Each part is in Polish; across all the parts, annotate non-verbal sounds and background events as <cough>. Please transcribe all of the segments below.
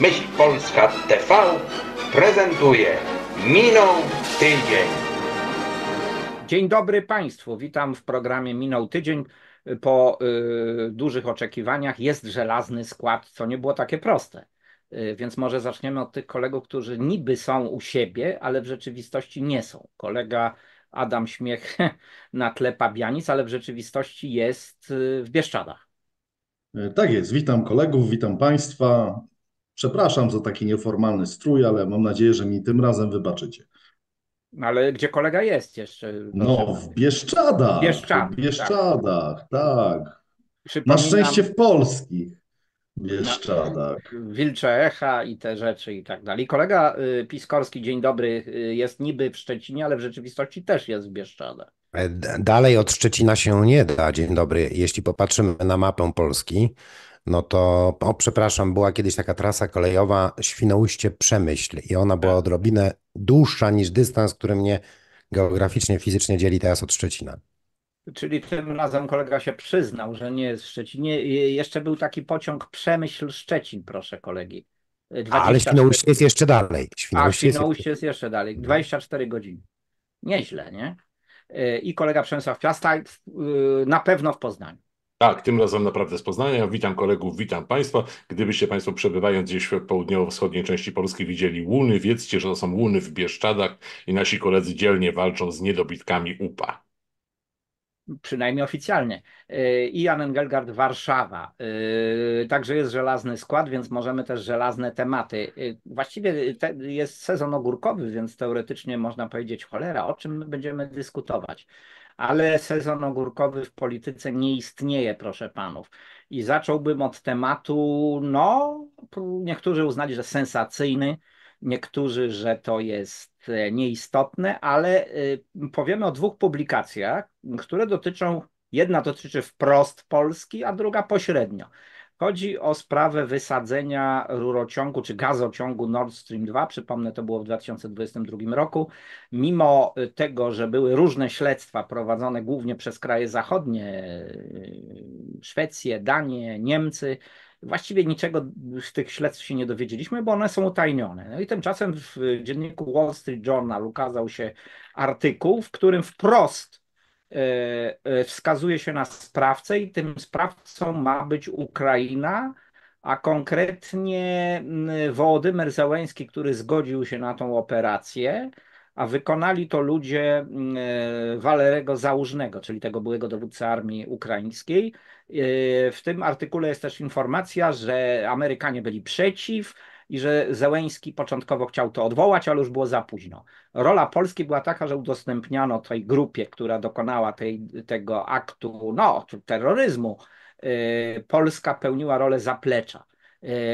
Myśl Polska TV prezentuje Minął Tydzień. Dzień dobry Państwu, witam w programie Minął Tydzień. Po y, dużych oczekiwaniach jest żelazny skład, co nie było takie proste. Y, więc może zaczniemy od tych kolegów, którzy niby są u siebie, ale w rzeczywistości nie są. Kolega Adam Śmiech <laughs> na tle Pabianic, ale w rzeczywistości jest y, w Bieszczadach. E, tak jest, witam kolegów, witam Państwa. Przepraszam za taki nieformalny strój, ale mam nadzieję, że mi tym razem wybaczycie. No ale gdzie kolega jest jeszcze? No, w Bieszczadach. W Bieszczadach, w Bieszczadach tak. tak. Na szczęście w polskich Bieszczadach. Wilcze echa i te rzeczy i tak dalej. Kolega y, Piskorski, dzień dobry, y, jest niby w Szczecinie, ale w rzeczywistości też jest w Bieszczadach. E, dalej od Szczecina się nie da, dzień dobry. Jeśli popatrzymy na mapę Polski, no to, o przepraszam, była kiedyś taka trasa kolejowa Świnoujście-Przemyśl i ona była tak. odrobinę dłuższa niż dystans, który mnie geograficznie, fizycznie dzieli teraz od Szczecina. Czyli tym razem kolega się przyznał, że nie jest w Szczecinie. Jeszcze był taki pociąg Przemyśl-Szczecin, proszę kolegi. 24... E, ale Świnoujście jest jeszcze dalej. Świnoujście, A, Świnoujście jest jeszcze dalej. 24 no. godziny. Nieźle, nie? E, I kolega Przemysław Piasta e, na pewno w Poznaniu. Tak, tym razem naprawdę z Poznania. Witam kolegów, witam Państwa. Gdybyście Państwo przebywając gdzieś w południowo-wschodniej części Polski widzieli łuny, wiedzcie, że to są łuny w Bieszczadach i nasi koledzy dzielnie walczą z niedobitkami UPA przynajmniej oficjalnie. Ian Engelgard Warszawa. Y, także jest żelazny skład, więc możemy też żelazne tematy. Y, właściwie y, te jest sezon ogórkowy, więc teoretycznie można powiedzieć cholera, o czym będziemy dyskutować ale sezon ogórkowy w polityce nie istnieje, proszę panów. I zacząłbym od tematu, no, niektórzy uznali, że sensacyjny, niektórzy, że to jest e, nieistotne, ale y, powiemy o dwóch publikacjach, które dotyczą, jedna dotyczy wprost Polski, a druga pośrednio. Chodzi o sprawę wysadzenia rurociągu czy gazociągu Nord Stream 2. Przypomnę, to było w 2022 roku. Mimo y, tego, że były różne śledztwa prowadzone głównie przez kraje zachodnie, y, Szwecję, Danię, Niemcy, właściwie niczego z tych śledztw się nie dowiedzieliśmy, bo one są utajnione. No i tymczasem w y, dzienniku Wall Street Journal ukazał się artykuł, w którym wprost E, e, wskazuje się na sprawcę i tym sprawcą ma być Ukraina, a konkretnie Wołodymyr Zełęński, który zgodził się na tą operację, a wykonali to ludzie e, Walerego Załużnego, czyli tego byłego dowódcy armii ukraińskiej. W tym artykule jest też informacja, że Amerykanie byli przeciw, i że Zełęński początkowo chciał to odwołać, ale już było za późno. Rola Polski była taka, że udostępniano tej grupie, która dokonała tej, tego aktu no, terroryzmu. Y, Polska pełniła rolę zaplecza.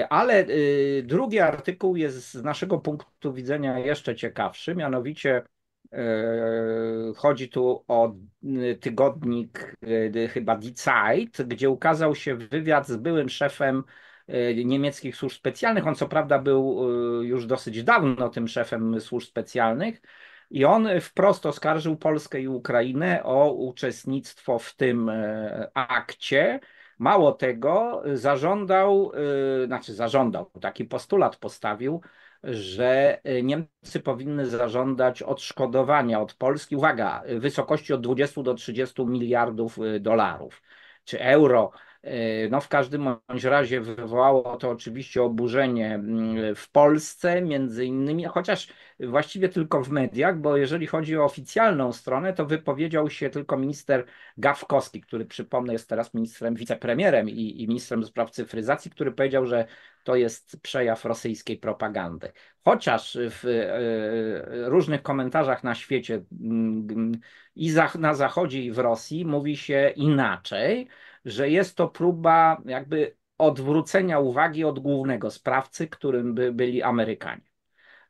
Y, ale y, drugi artykuł jest z naszego punktu widzenia jeszcze ciekawszy, mianowicie chodzi tu o tygodnik chyba Die Zeit, gdzie ukazał się wywiad z byłym szefem E, niemieckich służb specjalnych. On co prawda był e, już dosyć dawno tym szefem służb specjalnych i on wprost oskarżył Polskę i Ukrainę o uczestnictwo w tym e, akcie. Mało tego, zażądał, znaczy zażądał, taki postulat postawił, że Niemcy powinny zażądać odszkodowania od Polski, uwaga, w wysokości od 20 do 30 miliardów dolarów czy euro. E, no, w każdym bądź razie wywołało to oczywiście oburzenie mm, w Polsce, między innymi, chociaż właściwie tylko w mediach, bo jeżeli chodzi o oficjalną stronę, to wypowiedział się tylko minister Gawkowski, który przypomnę jest teraz ministrem, wicepremierem i, i ministrem spraw cyfryzacji, który powiedział, że to jest przejaw rosyjskiej propagandy. Chociaż w e, różnych komentarzach na świecie mm, i na Zachodzie, i w Rosji mówi się inaczej, że jest to próba jakby odwrócenia uwagi od głównego sprawcy, którym by byli Amerykanie.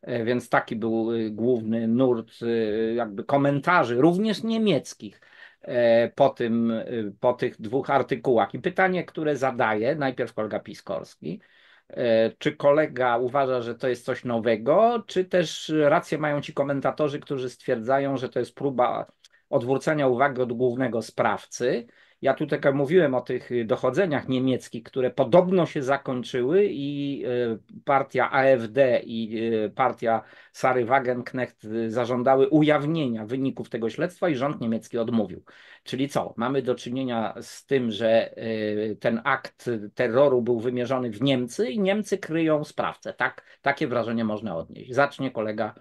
E, więc taki był e, główny nurt e, jakby komentarzy, również niemieckich, po, tym, po tych dwóch artykułach. I pytanie, które zadaje najpierw kolega Piskorski, czy kolega uważa, że to jest coś nowego, czy też rację mają ci komentatorzy, którzy stwierdzają, że to jest próba odwrócenia uwagi od głównego sprawcy ja tu tylko mówiłem o tych y, dochodzeniach niemieckich, które podobno się zakończyły i y, partia AfD i y, partia Sary Wagenknecht zażądały ujawnienia wyników tego śledztwa i rząd niemiecki odmówił. Czyli co? Mamy do czynienia z tym, że ten akt terroru był wymierzony w Niemcy i Niemcy kryją sprawcę. Tak, takie wrażenie można odnieść. Zacznie kolega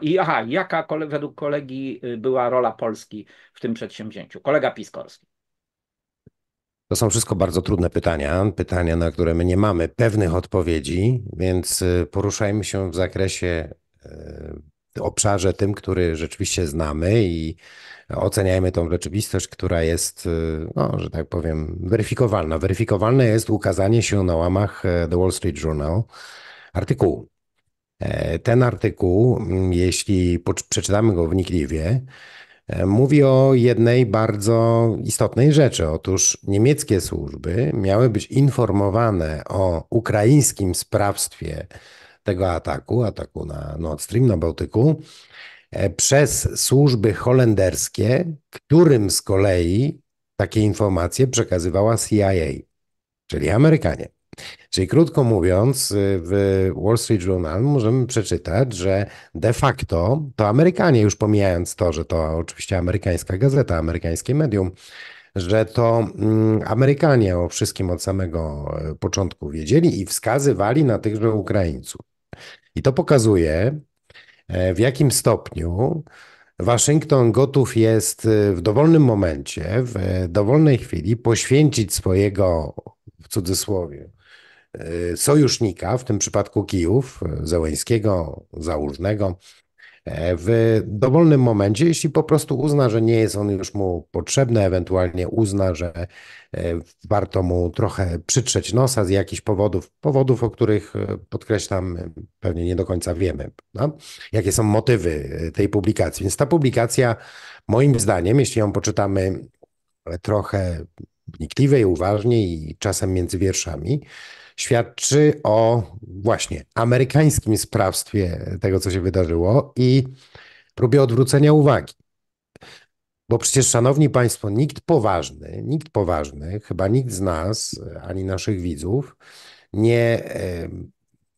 i aha, jaka według kolegi była rola Polski w tym przedsięwzięciu? Kolega Piskorski. To są wszystko bardzo trudne pytania, pytania, na które my nie mamy pewnych odpowiedzi, więc y, poruszajmy się w zakresie, y, obszarze tym, który rzeczywiście znamy i oceniajmy tą rzeczywistość, która jest, y, no, że tak powiem, weryfikowalna. Weryfikowalne jest ukazanie się na łamach e, The Wall Street Journal artykułu. E, ten artykuł, mm, jeśli przeczytamy go wnikliwie, E, mówi o jednej bardzo istotnej rzeczy. Otóż niemieckie służby miały być informowane o ukraińskim sprawstwie tego ataku, ataku na Nord Stream, na Bałtyku, e, przez służby holenderskie, którym z kolei takie informacje przekazywała CIA, czyli Amerykanie. Czyli krótko mówiąc, y, w Wall Street Journal możemy przeczytać, że de facto to Amerykanie, już pomijając to, że to oczywiście amerykańska gazeta, amerykańskie medium, że to mm, Amerykanie o wszystkim od samego e, początku wiedzieli i wskazywali na tychże Ukraińców. I to pokazuje, e, w jakim stopniu Waszyngton gotów jest e, w dowolnym momencie, w dowolnej chwili poświęcić swojego, w cudzysłowie, E, sojusznika, w tym przypadku Kijów, e, zełęńskiego, Załużnego, e, w dowolnym momencie, jeśli po prostu uzna, że nie jest on już mu potrzebny, ewentualnie uzna, że warto mu trochę przytrzeć nosa z jakichś powodów, powodów, o których podkreślam, pewnie nie do końca wiemy, no? jakie są motywy tej publikacji. Więc ta publikacja, moim zdaniem, jeśli ją poczytamy trochę wnikliwie i uważnie i czasem między wierszami, świadczy o właśnie amerykańskim sprawstwie tego, co się wydarzyło i próbie odwrócenia uwagi. Bo przecież, szanowni państwo, nikt poważny, nikt poważny, chyba nikt z nas, ani naszych widzów, nie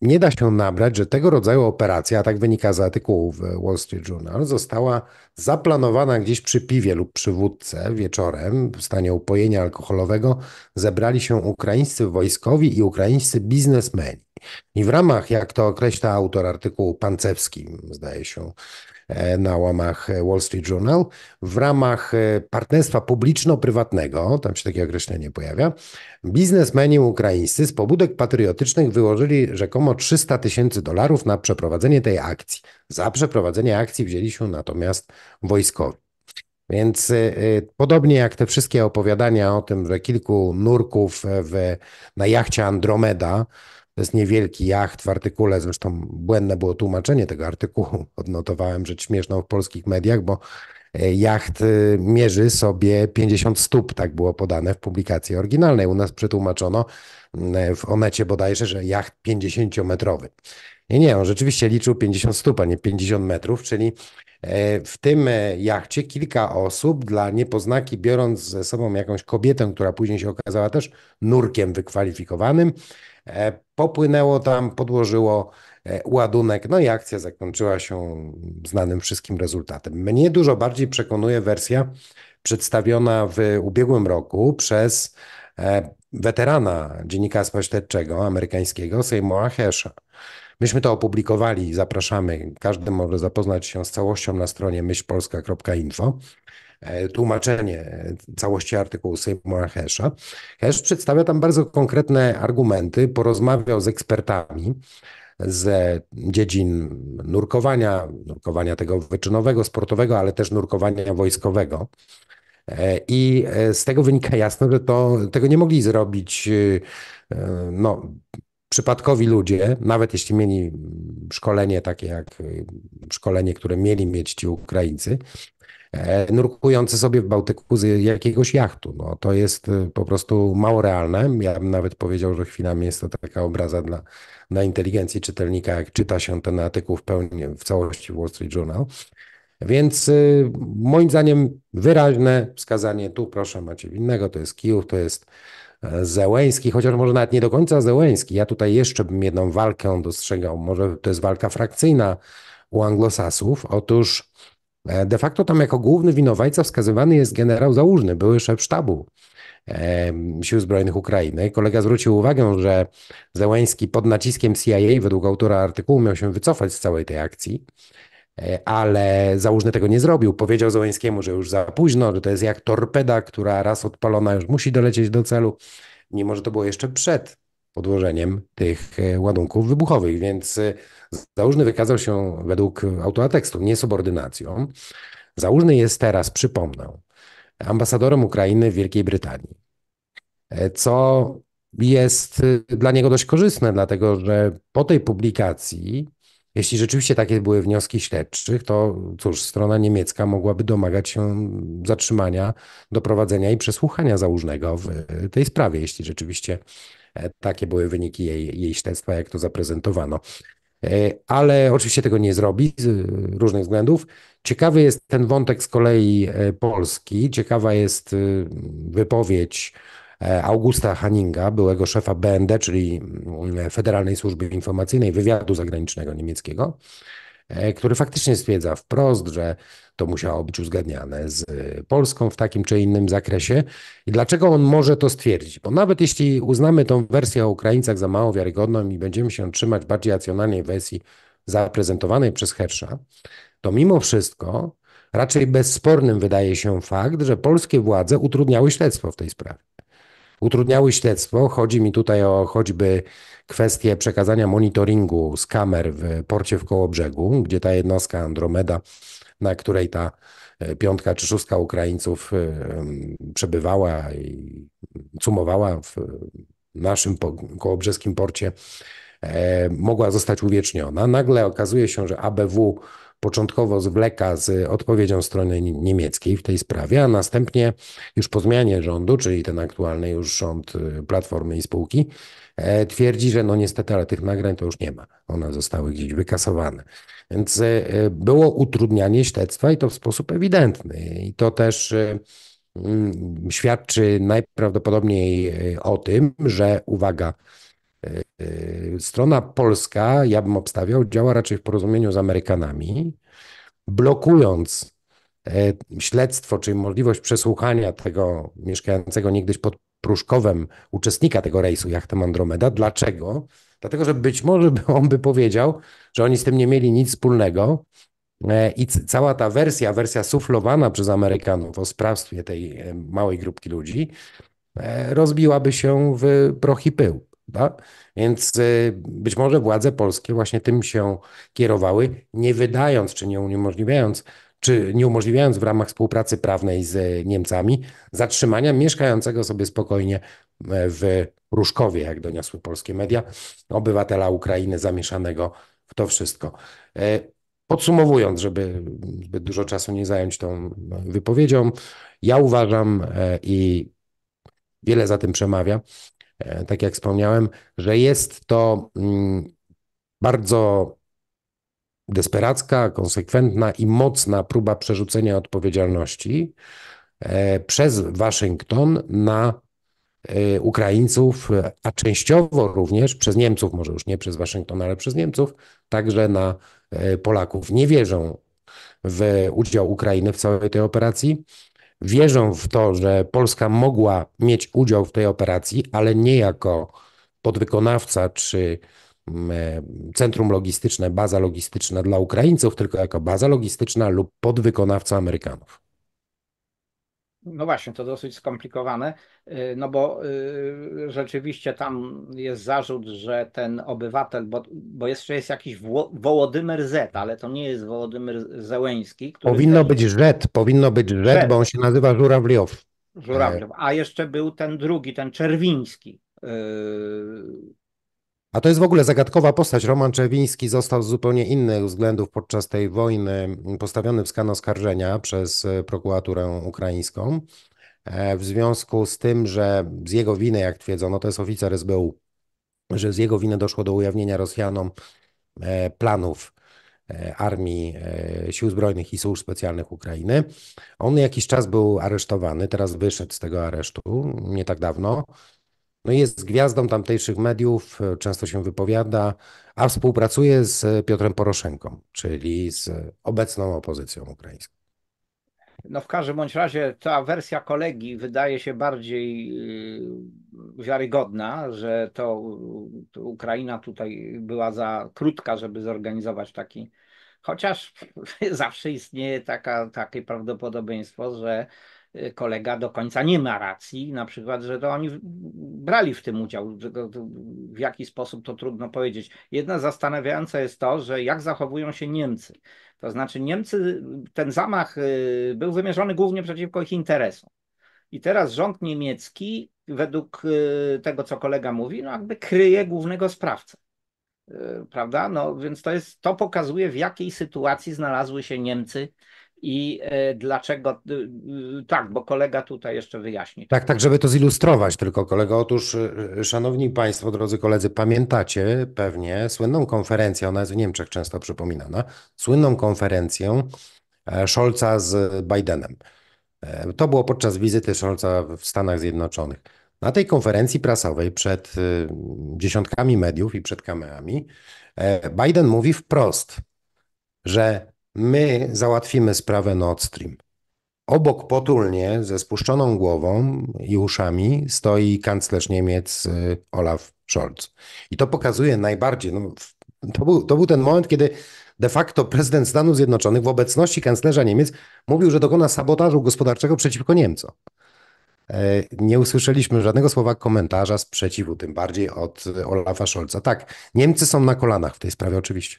nie da się nabrać, że tego rodzaju operacja, a tak wynika z artykułu w Wall Street Journal, została zaplanowana gdzieś przy piwie lub przy wódce wieczorem w stanie upojenia alkoholowego. Zebrali się ukraińscy wojskowi i ukraińscy biznesmeni. I w ramach, jak to określa autor artykułu Pancewski, zdaje się, E, na łamach Wall Street Journal w ramach e, partnerstwa publiczno-prywatnego, tam się takie określenie pojawia, biznesmeni ukraińscy z pobudek patriotycznych wyłożyli rzekomo 300 tysięcy dolarów na przeprowadzenie tej akcji. Za przeprowadzenie akcji wzięli się natomiast wojskowi. Więc e, podobnie jak te wszystkie opowiadania o tym, że kilku nurków w, na jachcie Andromeda to jest niewielki jacht w artykule, zresztą błędne było tłumaczenie tego artykułu. <laughs> Odnotowałem rzecz śmieszną w polskich mediach, bo e, jacht e, mierzy sobie 50 stóp, tak było podane w publikacji oryginalnej. U nas przetłumaczono mm, e, w Onecie bodajże, że jacht 50-metrowy. Nie, nie, on rzeczywiście liczył 50 stóp, a nie 50 metrów, czyli w tym jachcie kilka osób dla niepoznaki, biorąc ze sobą jakąś kobietę, która później się okazała też nurkiem wykwalifikowanym, E, popłynęło tam, podłożyło e, ładunek, no i akcja zakończyła się znanym wszystkim rezultatem. Mnie dużo bardziej przekonuje wersja przedstawiona w ubiegłym roku przez e, weterana dziennikarstwa śledczego amerykańskiego Seymoura Hesha. Myśmy to opublikowali, zapraszamy. Każdy może zapoznać się z całością na stronie myślpolska.info. E, tłumaczenie całości artykułu Seymoura Hesha. Hesz przedstawia tam bardzo konkretne argumenty, porozmawiał z ekspertami z dziedzin nurkowania, nurkowania tego wyczynowego, sportowego, ale też nurkowania wojskowego. E, I e, z tego wynika jasno, że to, tego nie mogli zrobić no, przypadkowi ludzie, nawet jeśli mieli szkolenie takie jak szkolenie, które mieli mieć ci Ukraińcy, E, nurkujący sobie w Bałtyku z jakiegoś jachtu. No, to jest y, po prostu mało realne. Ja bym nawet powiedział, że chwilami jest to taka obraza dla, dla inteligencji czytelnika, jak czyta się ten artykuł w pełni, w całości Wall Street Journal. Więc y, moim zdaniem wyraźne wskazanie, tu proszę macie innego, to jest Kijów, to jest e, Zełęński, chociaż może nawet nie do końca Zełęński. Ja tutaj jeszcze bym jedną walkę dostrzegał, może to jest walka frakcyjna u anglosasów. Otóż E, de facto tam jako główny winowajca wskazywany jest generał Załużny, były szef sztabu e, Sił Zbrojnych Ukrainy. Kolega zwrócił uwagę, że Zełański pod naciskiem CIA, według autora artykułu, miał się wycofać z całej tej akcji, e, ale Załużny tego nie zrobił. Powiedział Zełańskiemu, że już za późno, że to jest jak torpeda, która raz odpalona już musi dolecieć do celu, mimo że to było jeszcze przed podłożeniem tych e, ładunków wybuchowych, więc e, Załużny wykazał się według autora tekstu niesubordynacją. Załużny jest teraz, przypomnę, ambasadorem Ukrainy w Wielkiej Brytanii, e, co jest dla niego dość korzystne, dlatego że po tej publikacji, jeśli rzeczywiście takie były wnioski śledczych, to cóż, strona niemiecka mogłaby domagać się zatrzymania, doprowadzenia i przesłuchania załużnego w tej sprawie, jeśli rzeczywiście E, takie były wyniki jej, jej śledztwa, jak to zaprezentowano. E, ale oczywiście tego nie zrobi z e, różnych względów. Ciekawy jest ten wątek z kolei polski. Ciekawa jest y, wypowiedź Augusta Haninga, byłego szefa BND, czyli mm, Federalnej Służby Informacyjnej Wywiadu Zagranicznego Niemieckiego, E, który faktycznie stwierdza wprost, że to musiało być uzgadniane z y, Polską w takim czy innym zakresie. I dlaczego on może to stwierdzić? Bo nawet jeśli uznamy tą wersję o Ukraińcach za mało wiarygodną i będziemy się trzymać bardziej racjonalnej wersji zaprezentowanej przez Hersza, to mimo wszystko raczej bezspornym wydaje się fakt, że polskie władze utrudniały śledztwo w tej sprawie utrudniały śledztwo. Chodzi mi tutaj o choćby kwestię przekazania monitoringu z kamer w porcie w Kołobrzegu, gdzie ta jednostka Andromeda, na której ta e, piątka czy szóstka Ukraińców e, przebywała i cumowała w naszym kołobrzeskim porcie, e, mogła zostać uwieczniona. Nagle okazuje się, że ABW początkowo zwleka z odpowiedzią strony niemieckiej w tej sprawie, a następnie już po zmianie rządu, czyli ten aktualny już rząd y, Platformy i spółki, e, twierdzi, że no niestety, ale tych nagrań to już nie ma. One zostały gdzieś wykasowane. Więc e, było utrudnianie śledztwa i to w sposób ewidentny. I to też y, mm, świadczy najprawdopodobniej y, o tym, że uwaga, Y, strona polska, ja bym obstawiał, działa raczej w porozumieniu z Amerykanami, blokując e, śledztwo, czyli możliwość przesłuchania tego mieszkającego niegdyś pod Pruszkowem uczestnika tego rejsu jachtem Andromeda. Dlaczego? Dlatego, że być może on by powiedział, że oni z tym nie mieli nic wspólnego e, i cała ta wersja, wersja suflowana przez Amerykanów o sprawstwie tej e, małej grupki ludzi, rozbiłaby się w proch i pył. Więc y, być może władze polskie właśnie tym się kierowały, nie wydając czy nie uniemożliwiając, czy nie umożliwiając w ramach współpracy prawnej z y, Niemcami zatrzymania mieszkającego sobie spokojnie e, w Różkowie, jak doniosły polskie media, obywatela Ukrainy zamieszanego w to wszystko. E, podsumowując, żeby zbyt dużo czasu nie zająć tą e, wypowiedzią, ja uważam i wiele za tym przemawia, E, tak jak wspomniałem, że jest to mm, bardzo desperacka, konsekwentna i mocna próba przerzucenia odpowiedzialności e, przez Waszyngton na e, Ukraińców, a częściowo również przez Niemców, może już nie przez Waszyngton, ale przez Niemców, także na Polaków. Nie wierzą w udział Ukrainy w całej tej operacji wierzą w to, że Polska mogła mieć udział w tej operacji, ale nie jako podwykonawca czy mm, e, centrum logistyczne, baza logistyczna dla Ukraińców, tylko jako baza logistyczna lub podwykonawca Amerykanów. No właśnie, to dosyć skomplikowane, y, no bo y, rzeczywiście tam jest zarzut, że ten obywatel, bo, bo jeszcze jest jakiś Wo Wołodymer Z, ale to nie jest Wołodymer który powinno być Rzet, powinno być Rzet, bo on się nazywa Żurawliow. Żurawliow, a jeszcze był ten drugi, ten Czerwiński. Y, a to jest w ogóle zagadkowa postać. Roman Czewiński został z zupełnie innych względów podczas tej wojny postawiony w skan oskarżenia przez e, prokuraturę ukraińską. E, w związku z tym, że z jego winy, jak twierdzono, to jest oficer SBU, że z jego winy doszło do ujawnienia Rosjanom e, planów Armii Sił Zbrojnych i Służb Specjalnych Ukrainy. On jakiś czas był aresztowany, teraz wyszedł z tego aresztu nie tak dawno no jest gwiazdą tamtejszych mediów, e, często się wypowiada, a współpracuje z Piotrem Poroszenką, czyli z obecną opozycją ukraińską. No w każdym bądź razie ta wersja kolegi wydaje się bardziej y, wiarygodna, że to, to y, Ukraina tutaj była za krótka, żeby zorganizować taki, chociaż <laughs> zawsze istnieje taka, takie prawdopodobieństwo, że kolega do końca nie ma racji, na przykład, że to oni brali w tym udział, w jaki sposób to trudno powiedzieć. Jedna zastanawiająca jest to, że jak zachowują się Niemcy. To znaczy Niemcy, ten zamach y, był wymierzony głównie przeciwko ich interesom. I teraz rząd niemiecki, według y, tego, co kolega mówi, no jakby kryje głównego sprawcę y, prawda? No więc to jest, to pokazuje w jakiej sytuacji znalazły się Niemcy i e, dlaczego e, e, tak, bo kolega tutaj jeszcze wyjaśni. Tak, tak, żeby to zilustrować tylko kolego. Otóż, szanowni państwo, drodzy koledzy, pamiętacie pewnie słynną konferencję, ona jest w Niemczech często przypominana, słynną konferencję Scholza z Bidenem. To było podczas wizyty Scholza w Stanach Zjednoczonych. Na tej konferencji prasowej przed dziesiątkami mediów i przed kamerami Biden mówi wprost, że My załatwimy sprawę Nord Stream. Obok potulnie, ze spuszczoną głową i uszami, stoi kanclerz Niemiec y, Olaf Scholz. I to pokazuje najbardziej, no, to, był, to był ten moment, kiedy de facto prezydent Stanów Zjednoczonych w obecności kanclerza Niemiec mówił, że dokona sabotażu gospodarczego przeciwko Niemcom. E, nie usłyszeliśmy żadnego słowa komentarza sprzeciwu, tym bardziej od y, Olafa Scholza. Tak, Niemcy są na kolanach w tej sprawie oczywiście.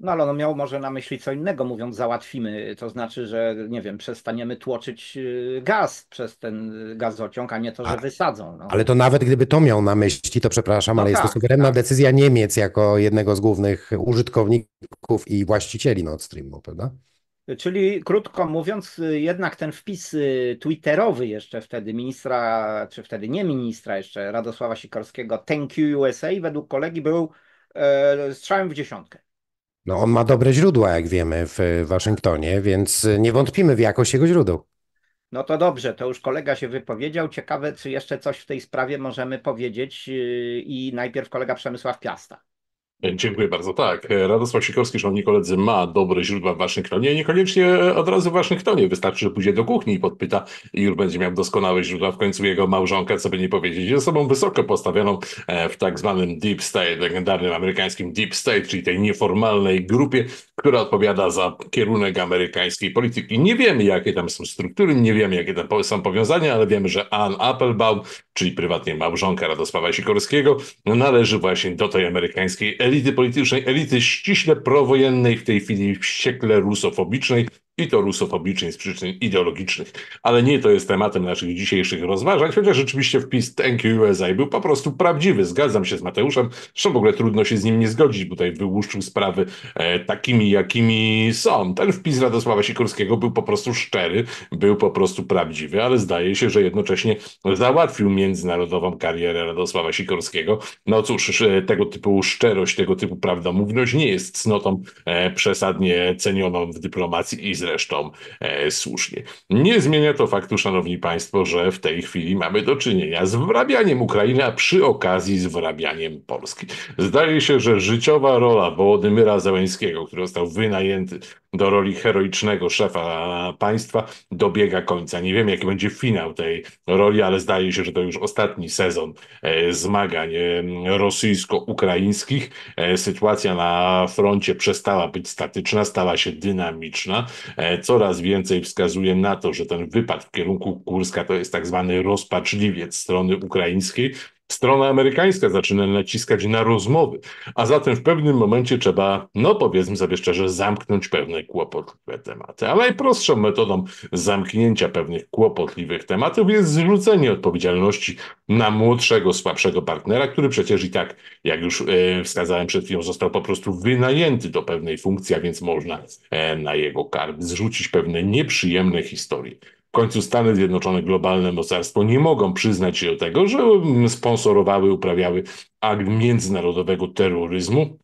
No ale on miał może na myśli co innego, mówiąc załatwimy, to znaczy, że nie wiem, przestaniemy tłoczyć y, gaz przez ten gazociąg, a nie to, że a, wysadzą. No. Ale to nawet gdyby to miał na myśli, to przepraszam, no ale tak, jest to tak, suwerenna tak. decyzja Niemiec jako jednego z głównych użytkowników i właścicieli Nord Streamu, prawda? Czyli krótko mówiąc, jednak ten wpis y, twitterowy jeszcze wtedy ministra, czy wtedy nie ministra jeszcze, Radosława Sikorskiego, thank you USA, według kolegi był e, strzałem w dziesiątkę. No on ma dobre źródła, jak wiemy, w Waszyngtonie, więc nie wątpimy w jakość jego źródeł. No to dobrze, to już kolega się wypowiedział. Ciekawe, czy jeszcze coś w tej sprawie możemy powiedzieć. Yy, I najpierw kolega Przemysław Piasta. E, dziękuję bardzo. Tak, e, Radosław Sikorski, szanowni koledzy, ma dobre źródła w Waszyngtonie. Niekoniecznie e, od razu w Waszyngtonie. Wystarczy, że pójdzie do kuchni i podpyta i już będzie miał doskonałe źródła. W końcu jego małżonka, co by nie powiedzieć, jest osobą wysoko postawioną w tak zwanym deep state, legendarnym amerykańskim deep state, czyli tej nieformalnej grupie, która odpowiada za kierunek amerykańskiej polityki. Nie wiemy, jakie tam są struktury, nie wiemy, jakie tam są powiązania, ale wiemy, że Ann Applebaum, czyli prywatnie małżonka Radosława Sikorskiego, należy właśnie do tej amerykańskiej elity elity politycznej, elity ściśle prowojennej, w tej chwili wściekle rusofobicznej, i to rusofobicznej z przyczyn ideologicznych. Ale nie to jest tematem naszych dzisiejszych rozważań, chociaż rzeczywiście wpis Thank you USA był po prostu prawdziwy. Zgadzam się z Mateuszem, zresztą w ogóle trudno się z nim nie zgodzić, bo tutaj wyłuszczył sprawy e, takimi, jakimi są. Ten wpis Radosława Sikorskiego był po prostu szczery, był po prostu prawdziwy, ale zdaje się, że jednocześnie załatwił międzynarodową karierę Radosława Sikorskiego. No cóż, e, tego typu szczerość, tego typu prawdomówność nie jest cnotą e, przesadnie cenioną w dyplomacji i zresztą e, słusznie. Nie zmienia to faktu, szanowni państwo, że w tej chwili mamy do czynienia z wrabianiem Ukrainy, a przy okazji z wrabianiem Polski. Zdaje się, że życiowa rola Wołodymyra Załęskiego, który został wynajęty do roli heroicznego szefa państwa, dobiega końca. Nie wiem, jaki będzie finał tej roli, ale zdaje się, że to już ostatni sezon e, zmagań e, rosyjsko-ukraińskich. E, sytuacja na froncie przestała być statyczna, stała się dynamiczna. E, coraz więcej wskazuje na to, że ten wypad w kierunku Kurska to jest tak zwany rozpaczliwiec strony ukraińskiej strona amerykańska zaczyna naciskać na rozmowy, a zatem w pewnym momencie trzeba, no powiedzmy sobie szczerze, zamknąć pewne kłopotliwe tematy. A najprostszą metodą zamknięcia pewnych kłopotliwych tematów jest zrzucenie odpowiedzialności na młodszego, słabszego partnera, który przecież i tak, jak już e, wskazałem przed chwilą, został po prostu wynajęty do pewnej funkcji, a więc można e, na jego kark zrzucić pewne nieprzyjemne historie. W końcu Stany Zjednoczone, globalne mocarstwo, nie mogą przyznać się do tego, że mm, sponsorowały, uprawiały akt międzynarodowego terroryzmu,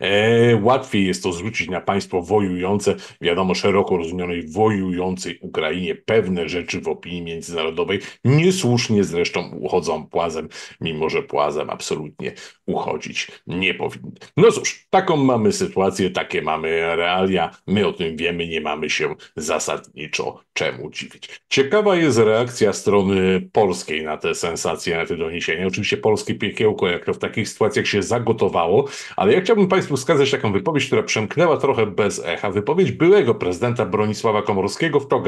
E, łatwiej jest to zwrócić na państwo wojujące, wiadomo, szeroko rozumianej wojującej Ukrainie. Pewne rzeczy w opinii międzynarodowej niesłusznie zresztą uchodzą płazem, mimo że płazem absolutnie uchodzić nie powinny. No cóż, taką mamy sytuację, takie mamy realia. My o tym wiemy, nie mamy się zasadniczo czemu dziwić. Ciekawa jest reakcja strony polskiej na te sensacje, na te doniesienia. Oczywiście polskie piekiełko, jak to w takich sytuacjach się zagotowało, ale ja chciałbym Państwu Najpierw wskazać taką wypowiedź, która przemknęła trochę bez echa. Wypowiedź byłego prezydenta Bronisława Komorowskiego w TOG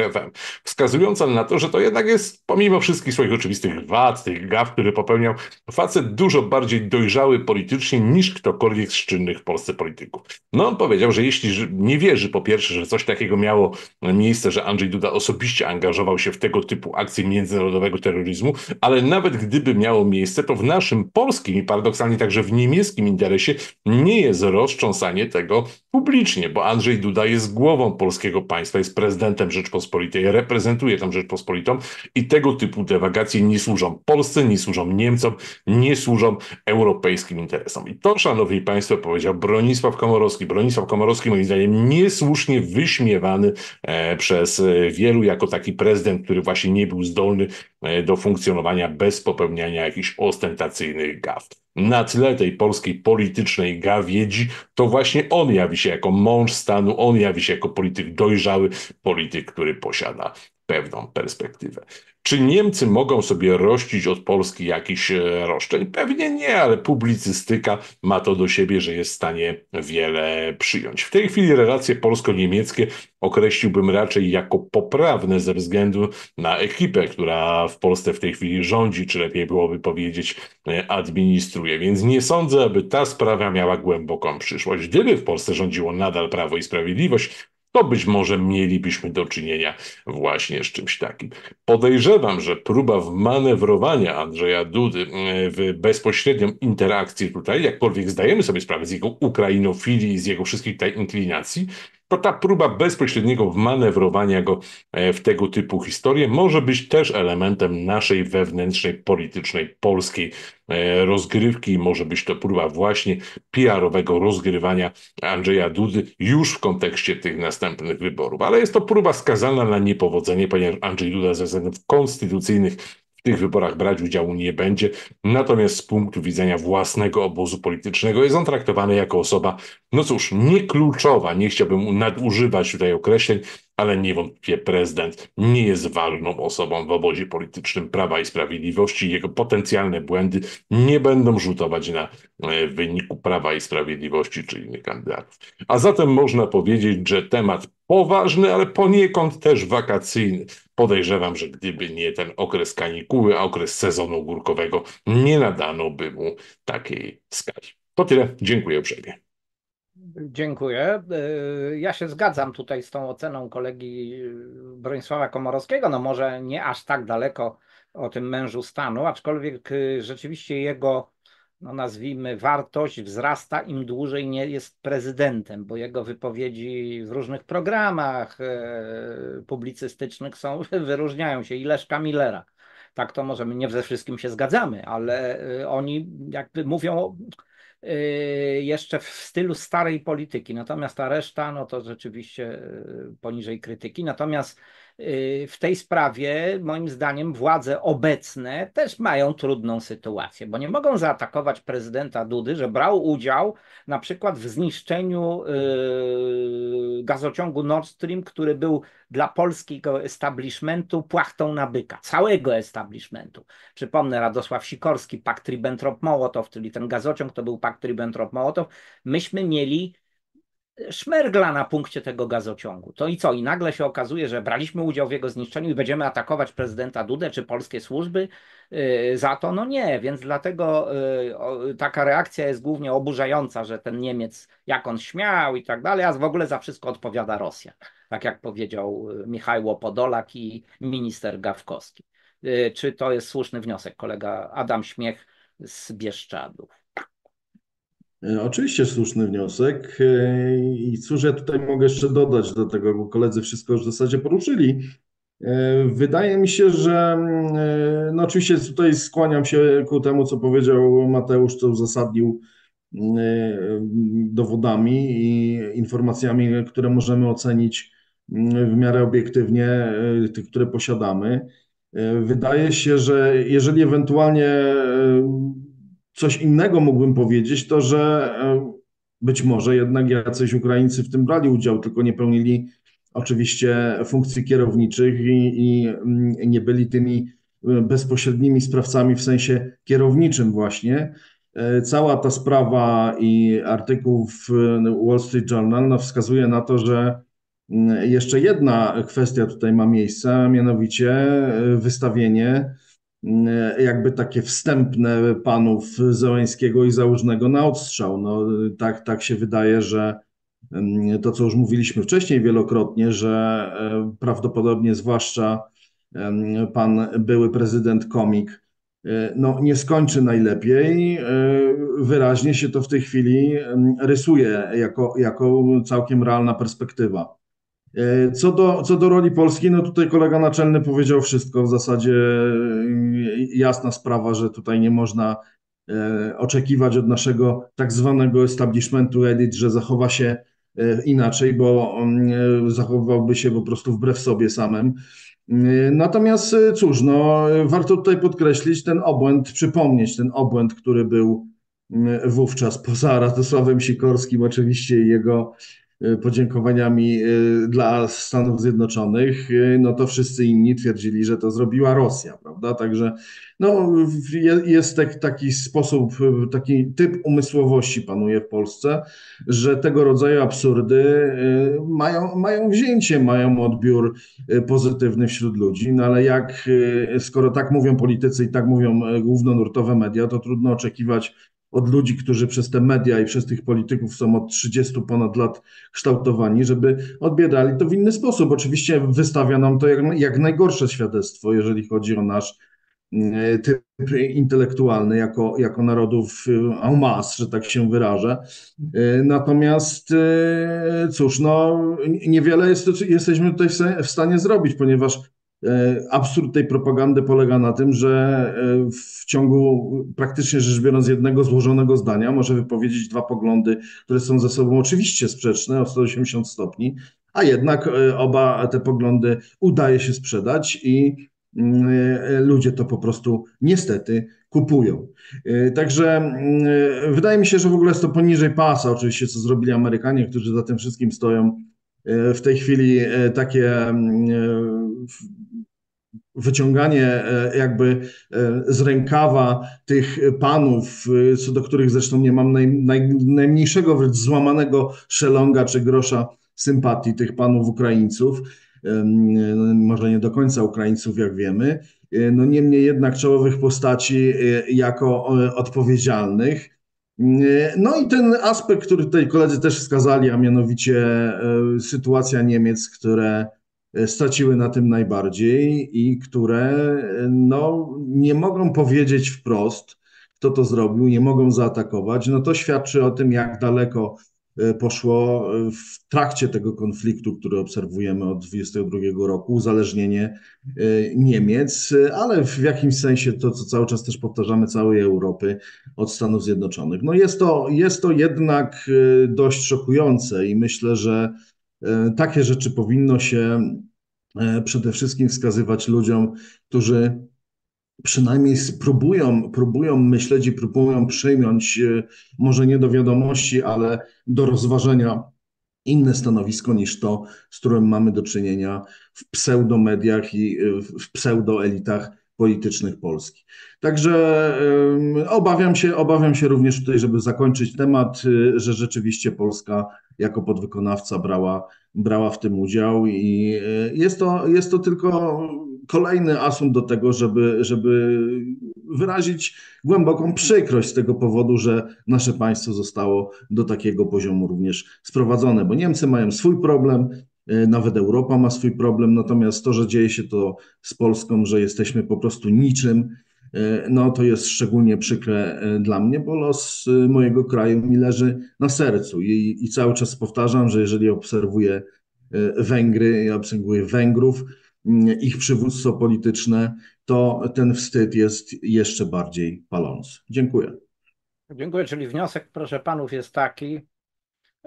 wskazująca na to, że to jednak jest, pomimo wszystkich swoich oczywistych wad, tych gaw, które popełniał, facet dużo bardziej dojrzały politycznie niż ktokolwiek z czynnych w Polsce polityków. No on powiedział, że jeśli nie wierzy po pierwsze, że coś takiego miało miejsce, że Andrzej Duda osobiście angażował się w tego typu akcje międzynarodowego terroryzmu, ale nawet gdyby miało miejsce, to w naszym polskim i paradoksalnie także w niemieckim interesie nie jest roztrząsanie tego publicznie, bo Andrzej Duda jest głową polskiego państwa, jest prezydentem Rzeczpospolitej, reprezentuje tam Rzeczpospolitą i tego typu dewagacje nie służą Polsce, nie służą Niemcom, nie służą europejskim interesom. I to, szanowni państwo, powiedział Bronisław Komorowski. Bronisław Komorowski, moim zdaniem, niesłusznie wyśmiewany e, przez e, wielu jako taki prezydent, który właśnie nie był zdolny e, do funkcjonowania bez popełniania jakichś ostentacyjnych gaf na tle tej polskiej politycznej gawiedzi, to właśnie on jawi się jako mąż stanu, on jawi się jako polityk dojrzały, polityk, który posiada pewną perspektywę. Czy Niemcy mogą sobie rościć od Polski jakiś e, roszczeń? Pewnie nie, ale publicystyka ma to do siebie, że jest w stanie wiele przyjąć. W tej chwili relacje polsko-niemieckie określiłbym raczej jako poprawne ze względu na ekipę, która w Polsce w tej chwili rządzi, czy lepiej byłoby powiedzieć e, administruje. Więc nie sądzę, aby ta sprawa miała głęboką przyszłość. Gdyby w Polsce rządziło nadal Prawo i Sprawiedliwość, to być może mielibyśmy do czynienia właśnie z czymś takim. Podejrzewam, że próba wmanewrowania Andrzeja Dudy e, w bezpośrednią interakcję tutaj, jakkolwiek zdajemy sobie sprawę z jego ukrainofilii, z jego wszystkich tutaj inklinacji, to ta próba bezpośredniego wmanewrowania go e, w tego typu historię może być też elementem naszej wewnętrznej, politycznej, polskiej e, rozgrywki. Może być to próba właśnie PR-owego rozgrywania Andrzeja Dudy już w kontekście tych następnych wyborów. Ale jest to próba skazana na niepowodzenie, ponieważ Andrzej Duda ze względów konstytucyjnych w tych wyborach brać udziału nie będzie. Natomiast z punktu widzenia własnego obozu politycznego jest on traktowany jako osoba, no cóż, niekluczowa. nie chciałbym nadużywać tutaj określeń, ale niewątpliwie prezydent nie jest ważną osobą w obozie politycznym Prawa i Sprawiedliwości. Jego potencjalne błędy nie będą rzutować na e, wyniku Prawa i Sprawiedliwości czy innych kandydatów. A zatem można powiedzieć, że temat poważny, ale poniekąd też wakacyjny. Podejrzewam, że gdyby nie ten okres kanikuły, a okres sezonu górkowego, nie nadano by mu takiej skali. To tyle. Dziękuję uprzejmie. Dziękuję. Y, ja się zgadzam tutaj z tą oceną kolegi y, Bronisława Komorowskiego. No może nie aż tak daleko o tym mężu stanu, aczkolwiek y, rzeczywiście jego no nazwijmy, wartość wzrasta im dłużej nie jest prezydentem, bo jego wypowiedzi w różnych programach e, publicystycznych są, <laughs> wyróżniają się i Leszka Millera. Tak to możemy, nie ze wszystkim się zgadzamy, ale e, oni jakby mówią e, jeszcze w stylu starej polityki, natomiast ta reszta, no to rzeczywiście poniżej krytyki. Natomiast Y, w tej sprawie, moim zdaniem, władze obecne też mają trudną sytuację, bo nie mogą zaatakować prezydenta Dudy, że brał udział na przykład w zniszczeniu y, gazociągu Nord Stream, który był dla polskiego establishmentu płachtą nabyka całego establishmentu. Przypomnę, Radosław Sikorski, pakt Ribbentrop-Mołotow, czyli ten gazociąg to był pakt Ribbentrop-Mołotow. Myśmy mieli szmergla na punkcie tego gazociągu. To i co? I nagle się okazuje, że braliśmy udział w jego zniszczeniu i będziemy atakować prezydenta Dudę czy polskie służby y, za to? No nie, więc dlatego y, taka reakcja jest głównie oburzająca, że ten Niemiec, jak on śmiał i tak dalej, a w ogóle za wszystko odpowiada Rosja. Tak jak powiedział y, Michał Podolak i minister Gawkowski. Czy to jest słuszny wniosek, kolega Adam Śmiech z Bieszczadów? E, oczywiście słuszny wniosek e, i cóż ja tutaj mogę jeszcze dodać do tego, bo koledzy wszystko już w zasadzie poruszyli. E, wydaje mi się, że mm, no oczywiście tutaj skłaniam się ku temu, co powiedział Mateusz, co uzasadnił mm, dowodami i informacjami, które możemy ocenić mm, w miarę obiektywnie, tych, które posiadamy. Wydaje się, że jeżeli ewentualnie Coś innego mógłbym powiedzieć, to że e, być może jednak jacyś Ukraińcy w tym brali udział, tylko nie pełnili oczywiście funkcji kierowniczych i, i mm, nie byli tymi e, bezpośrednimi sprawcami w sensie kierowniczym właśnie. E, cała ta sprawa i artykuł w Wall Street Journal no, wskazuje na to, że mm, jeszcze jedna kwestia tutaj ma miejsce, a mianowicie wystawienie E, jakby takie wstępne panów Zełęskiego i Załużnego na odstrzał. No, tak, tak się wydaje, że mm, to, co już mówiliśmy wcześniej wielokrotnie, że e, prawdopodobnie zwłaszcza pan były prezydent Komik e, no, nie skończy najlepiej. Wyraźnie się to w tej chwili rysuje jako, jako całkiem realna perspektywa. Co do, co do roli Polski, no tutaj kolega naczelny powiedział wszystko w zasadzie, jasna sprawa, że tutaj nie można e, oczekiwać od naszego tak zwanego establishmentu Edit, że zachowa się e, inaczej, bo e, zachowywałby się po prostu wbrew sobie samym. Natomiast cóż, no, warto tutaj podkreślić ten obłęd, przypomnieć ten obłęd, który był wówczas poza Radosławem Sikorskim oczywiście jego E, podziękowaniami e, dla Stanów Zjednoczonych, e, no to wszyscy inni twierdzili, że to zrobiła Rosja, prawda? Także no, jest tak, taki sposób, taki typ umysłowości panuje w Polsce, że tego rodzaju absurdy mają, mają wzięcie, mają odbiór pozytywny wśród ludzi, no ale jak, skoro tak mówią politycy i tak mówią głównonurtowe media, to trudno oczekiwać od ludzi, którzy przez te media i przez tych polityków są od 30 ponad lat kształtowani, żeby odbierali to w inny sposób. Oczywiście wystawia nam to jak, jak najgorsze świadectwo, jeżeli chodzi o nasz e, typ intelektualny jako, jako narodów e, en masse, że tak się wyrażę. E, natomiast cóż, no niewiele jest, jesteśmy tutaj w stanie zrobić, ponieważ E, absurd tej propagandy polega na tym, że e, w ciągu praktycznie rzecz biorąc jednego złożonego zdania może wypowiedzieć dwa poglądy, które są ze sobą oczywiście sprzeczne o 180 stopni, a jednak e, oba te poglądy udaje się sprzedać i mm, ludzie to po prostu niestety kupują. Także mm, wydaje mi się, że w ogóle jest to poniżej pasa, oczywiście, co zrobili Amerykanie, którzy za tym wszystkim stoją E, w tej chwili e, takie mm, e, wyciąganie jakby z rękawa tych panów, co do których zresztą nie mam naj, naj, najmniejszego wręcz złamanego szelonga czy grosza sympatii tych panów Ukraińców, może nie do końca Ukraińców, jak wiemy, no niemniej jednak czołowych postaci jako odpowiedzialnych, E, no i ten aspekt, który tutaj koledzy też wskazali, a mianowicie e, sytuacja Niemiec, które e, straciły na tym najbardziej i które no, nie mogą powiedzieć wprost, kto to zrobił, nie mogą zaatakować, no to świadczy o tym, jak daleko Y, poszło y, w trakcie tego konfliktu, który obserwujemy od 22 roku, uzależnienie y, Niemiec, ale w jakimś sensie to, co cały czas też powtarzamy, całej Europy od Stanów Zjednoczonych. No jest to, jest to jednak dość szokujące i myślę, że takie rzeczy powinno się przede wszystkim wskazywać ludziom, którzy przynajmniej próbują, próbują myśleć i próbują przyjąć, e, może nie do wiadomości, ale do rozważenia inne stanowisko niż to, z którym mamy do czynienia w pseudomediach i e, w pseudoelitach politycznych Polski. Także obawiam się, obawiam się również tutaj, żeby zakończyć temat, e, że rzeczywiście Polska jako podwykonawca brała, brała w tym udział i jest to, jest to tylko kolejny asumpt do tego, żeby, żeby wyrazić głęboką przykrość z tego powodu, że nasze państwo zostało do takiego poziomu również sprowadzone, bo Niemcy mają swój problem, e, nawet Europa ma swój problem, natomiast to, że dzieje się to z Polską, że jesteśmy po prostu niczym, e, no to jest szczególnie przykre e, dla mnie, bo los mojego kraju mi leży na sercu i, i cały czas powtarzam, że jeżeli obserwuję Węgry, i obserwuję Węgrów, Mm, ich przywództwo polityczne, to ten wstyd jest jeszcze bardziej palący. Dziękuję. Dziękuję, czyli wniosek, proszę panów, jest taki,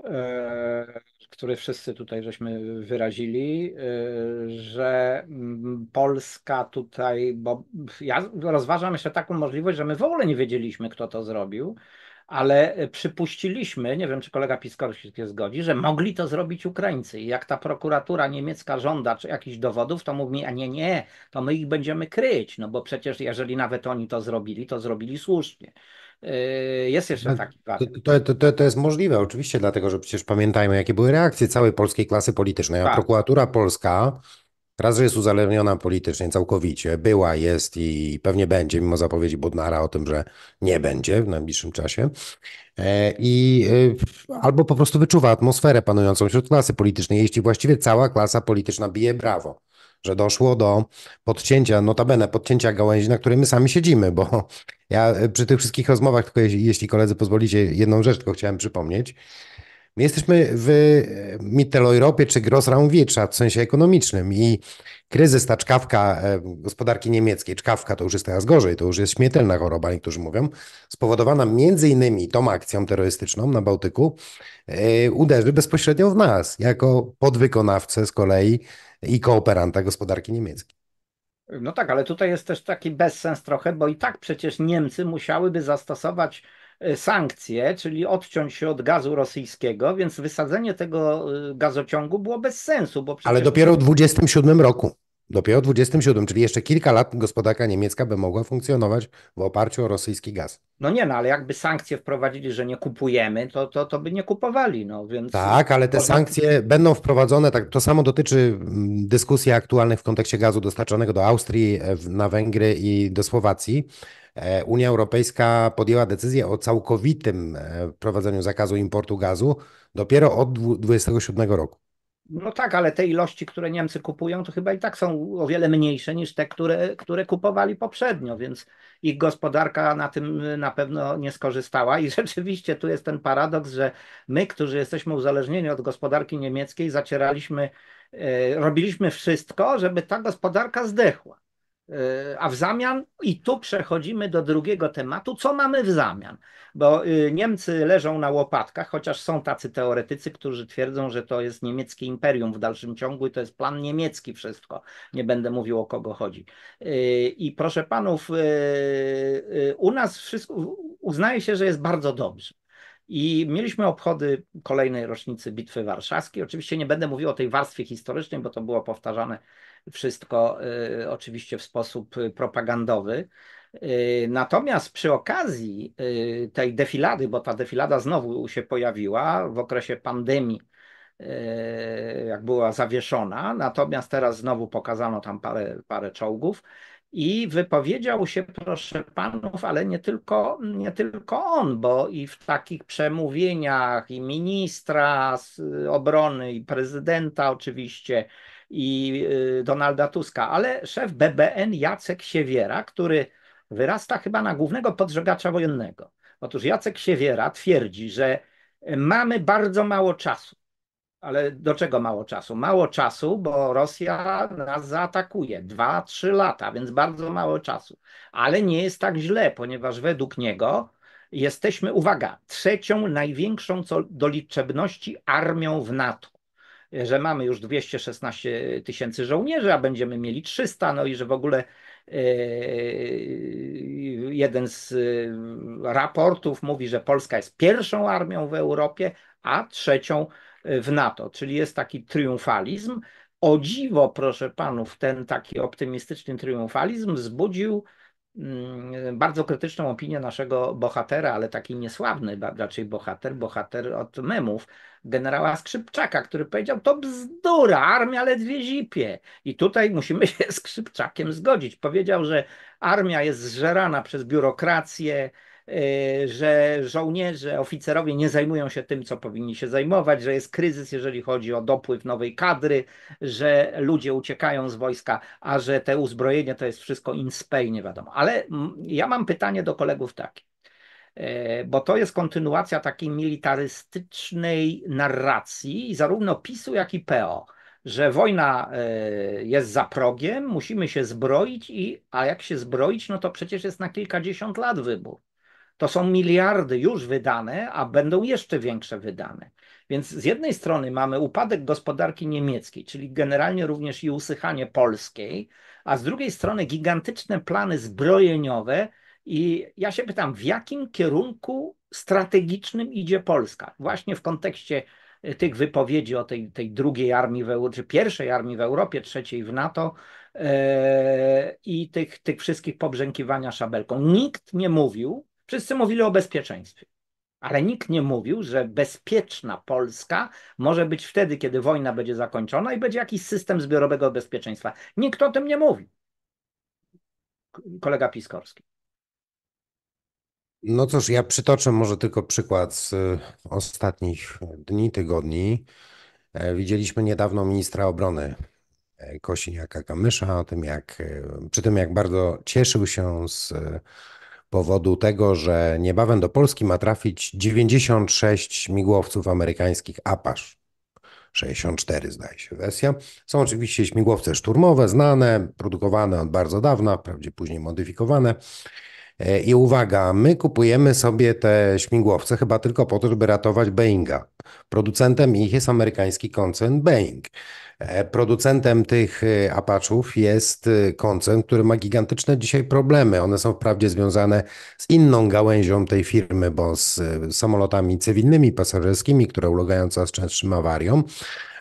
e, który wszyscy tutaj żeśmy wyrazili, e, że mm, Polska tutaj, bo ja rozważam jeszcze taką możliwość, że my w ogóle nie wiedzieliśmy, kto to zrobił, ale e, przypuściliśmy, nie wiem czy kolega Piskorski się zgodzi, że mogli to zrobić Ukraińcy. I jak ta prokuratura niemiecka żąda jakichś dowodów, to mówi, a nie, nie, to my ich będziemy kryć, no bo przecież jeżeli nawet oni to zrobili, to zrobili słusznie. E, jest jeszcze no, taki to, to, to, to jest możliwe, oczywiście, dlatego że przecież pamiętajmy, jakie były reakcje całej polskiej klasy politycznej. A tak. prokuratura polska Raz, że jest uzależniona politycznie całkowicie, była, jest i pewnie będzie, mimo zapowiedzi Bodnara o tym, że nie będzie w najbliższym czasie. E, I e, albo po prostu wyczuwa atmosferę panującą wśród klasy politycznej, jeśli właściwie cała klasa polityczna bije brawo że doszło do podcięcia, notabene podcięcia gałęzi, na której my sami siedzimy, bo ja przy tych wszystkich rozmowach, tylko jeśli, jeśli koledzy pozwolicie, jedną rzecz tylko chciałem przypomnieć, My jesteśmy w e, Mitteleuropie czy Grossraumwietrza w sensie ekonomicznym i kryzys, ta czkawka e, gospodarki niemieckiej, czkawka to już jest teraz gorzej, to już jest śmiertelna choroba, niektórzy mówią, spowodowana między innymi tą akcją terrorystyczną na Bałtyku, e, uderzy bezpośrednio w nas, jako podwykonawcę z kolei i kooperanta gospodarki niemieckiej. No tak, ale tutaj jest też taki bezsens trochę, bo i tak przecież Niemcy musiałyby zastosować E, sankcje, czyli odciąć się od gazu rosyjskiego, więc wysadzenie tego e, gazociągu było bez sensu. Bo przecież... Ale dopiero w 27 roku. Dopiero w 27, czyli jeszcze kilka lat gospodarka niemiecka by mogła funkcjonować w oparciu o rosyjski gaz. No nie, no ale jakby sankcje wprowadzili, że nie kupujemy, to, to, to by nie kupowali, no więc... Tak, ale te sankcje będą wprowadzone, tak, to samo dotyczy mm, dyskusji aktualnych w kontekście gazu dostarczanego do Austrii, e, na Węgry i do Słowacji. E, Unia Europejska podjęła decyzję o całkowitym e, wprowadzeniu zakazu importu gazu dopiero od 27 roku. No tak, ale te ilości, które Niemcy kupują, to chyba i tak są o wiele mniejsze niż te, które, które kupowali poprzednio, więc ich gospodarka na tym na pewno nie skorzystała. I <laughs> rzeczywiście tu jest ten paradoks, że my, którzy jesteśmy uzależnieni od gospodarki niemieckiej, zacieraliśmy, e, robiliśmy wszystko, żeby ta gospodarka zdechła. E, a w zamian, i tu przechodzimy do drugiego tematu, co mamy w zamian? Bo y, Niemcy leżą na łopatkach, chociaż są tacy teoretycy, którzy twierdzą, że to jest niemieckie imperium w dalszym ciągu i to jest plan niemiecki wszystko. Nie będę mówił o kogo chodzi. Y, I proszę panów, y, u nas wszystko, uznaje się, że jest bardzo dobrze. I mieliśmy obchody kolejnej rocznicy Bitwy Warszawskiej. Oczywiście nie będę mówił o tej warstwie historycznej, bo to było powtarzane wszystko y, oczywiście w sposób y, propagandowy. Y, natomiast przy okazji tej defilady, bo ta defilada znowu się pojawiła w okresie pandemii, jak była zawieszona, natomiast teraz znowu pokazano tam parę, parę czołgów i wypowiedział się, proszę panów, ale nie tylko, nie tylko on, bo i w takich przemówieniach i ministra obrony, i prezydenta oczywiście, i y, Donalda Tuska, ale szef BBN Jacek Siewiera, który wyrasta chyba na głównego podżegacza wojennego. Otóż Jacek Siewiera twierdzi, że mamy bardzo mało czasu. Ale do czego mało czasu? Mało czasu, bo Rosja nas zaatakuje. Dwa, trzy lata, więc bardzo mało czasu. Ale nie jest tak źle, ponieważ według niego jesteśmy, uwaga, trzecią największą co do liczebności armią w NATO że mamy już 216 tysięcy żołnierzy, a będziemy mieli 300, no i że w ogóle e, jeden z e, raportów mówi, że Polska jest pierwszą armią w Europie, a trzecią e, w NATO, czyli jest taki triumfalizm. O dziwo, proszę panów, ten taki optymistyczny triumfalizm wzbudził Mm, bardzo krytyczną opinię naszego bohatera, ale taki niesławny raczej bohater, bohater od memów, generała Skrzypczaka, który powiedział, to bzdura, armia ledwie zipie. I tutaj musimy <laughs> się z Skrzypczakiem zgodzić. Powiedział, że armia jest zżerana przez biurokrację, Y, że żołnierze, oficerowie nie zajmują się tym, co powinni się zajmować, że jest kryzys, jeżeli chodzi o dopływ nowej kadry, że ludzie uciekają z wojska, a że te uzbrojenie to jest wszystko in spej, nie wiadomo. Ale ja mam pytanie do kolegów takie y, bo to jest kontynuacja takiej militarystycznej narracji, zarówno PiSu, jak i PO, że wojna y, jest za progiem, musimy się zbroić, i, a jak się zbroić, no to przecież jest na kilkadziesiąt lat wybór to są miliardy już wydane, a będą jeszcze większe wydane. Więc z jednej strony mamy upadek gospodarki niemieckiej, czyli generalnie również i usychanie polskiej, a z drugiej strony gigantyczne plany zbrojeniowe. I ja się pytam, w jakim kierunku strategicznym idzie Polska? Właśnie w kontekście y, tych wypowiedzi o tej, tej drugiej armii, w, czy pierwszej armii w Europie, trzeciej w NATO yy, i tych, tych wszystkich pobrzękiwania szabelką. Nikt nie mówił, Wszyscy mówili o bezpieczeństwie. Ale nikt nie mówił, że bezpieczna Polska może być wtedy, kiedy wojna będzie zakończona i będzie jakiś system zbiorowego bezpieczeństwa. Nikt o tym nie mówi. Kolega Piskorski. No cóż, ja przytoczę może tylko przykład z y, ostatnich dni, tygodni. E, widzieliśmy niedawno ministra obrony e, Kosiniaka-Kamysza o tym, jak e, przy tym, jak bardzo cieszył się z powodu tego, że niebawem do Polski ma trafić 96 śmigłowców amerykańskich Apache. 64 zdaje się wersja. Są oczywiście śmigłowce szturmowe, znane, produkowane od bardzo dawna, wprawdzie później modyfikowane. E, I uwaga, my kupujemy sobie te śmigłowce chyba tylko po to, żeby ratować Boeinga. Producentem ich jest amerykański koncern Boeing. E, producentem tych e, Apachów jest koncern, który ma gigantyczne dzisiaj problemy. One są wprawdzie związane z inną gałęzią tej firmy, bo z samolotami cywilnymi, pasażerskimi, które ulegają coraz częstszym awariom,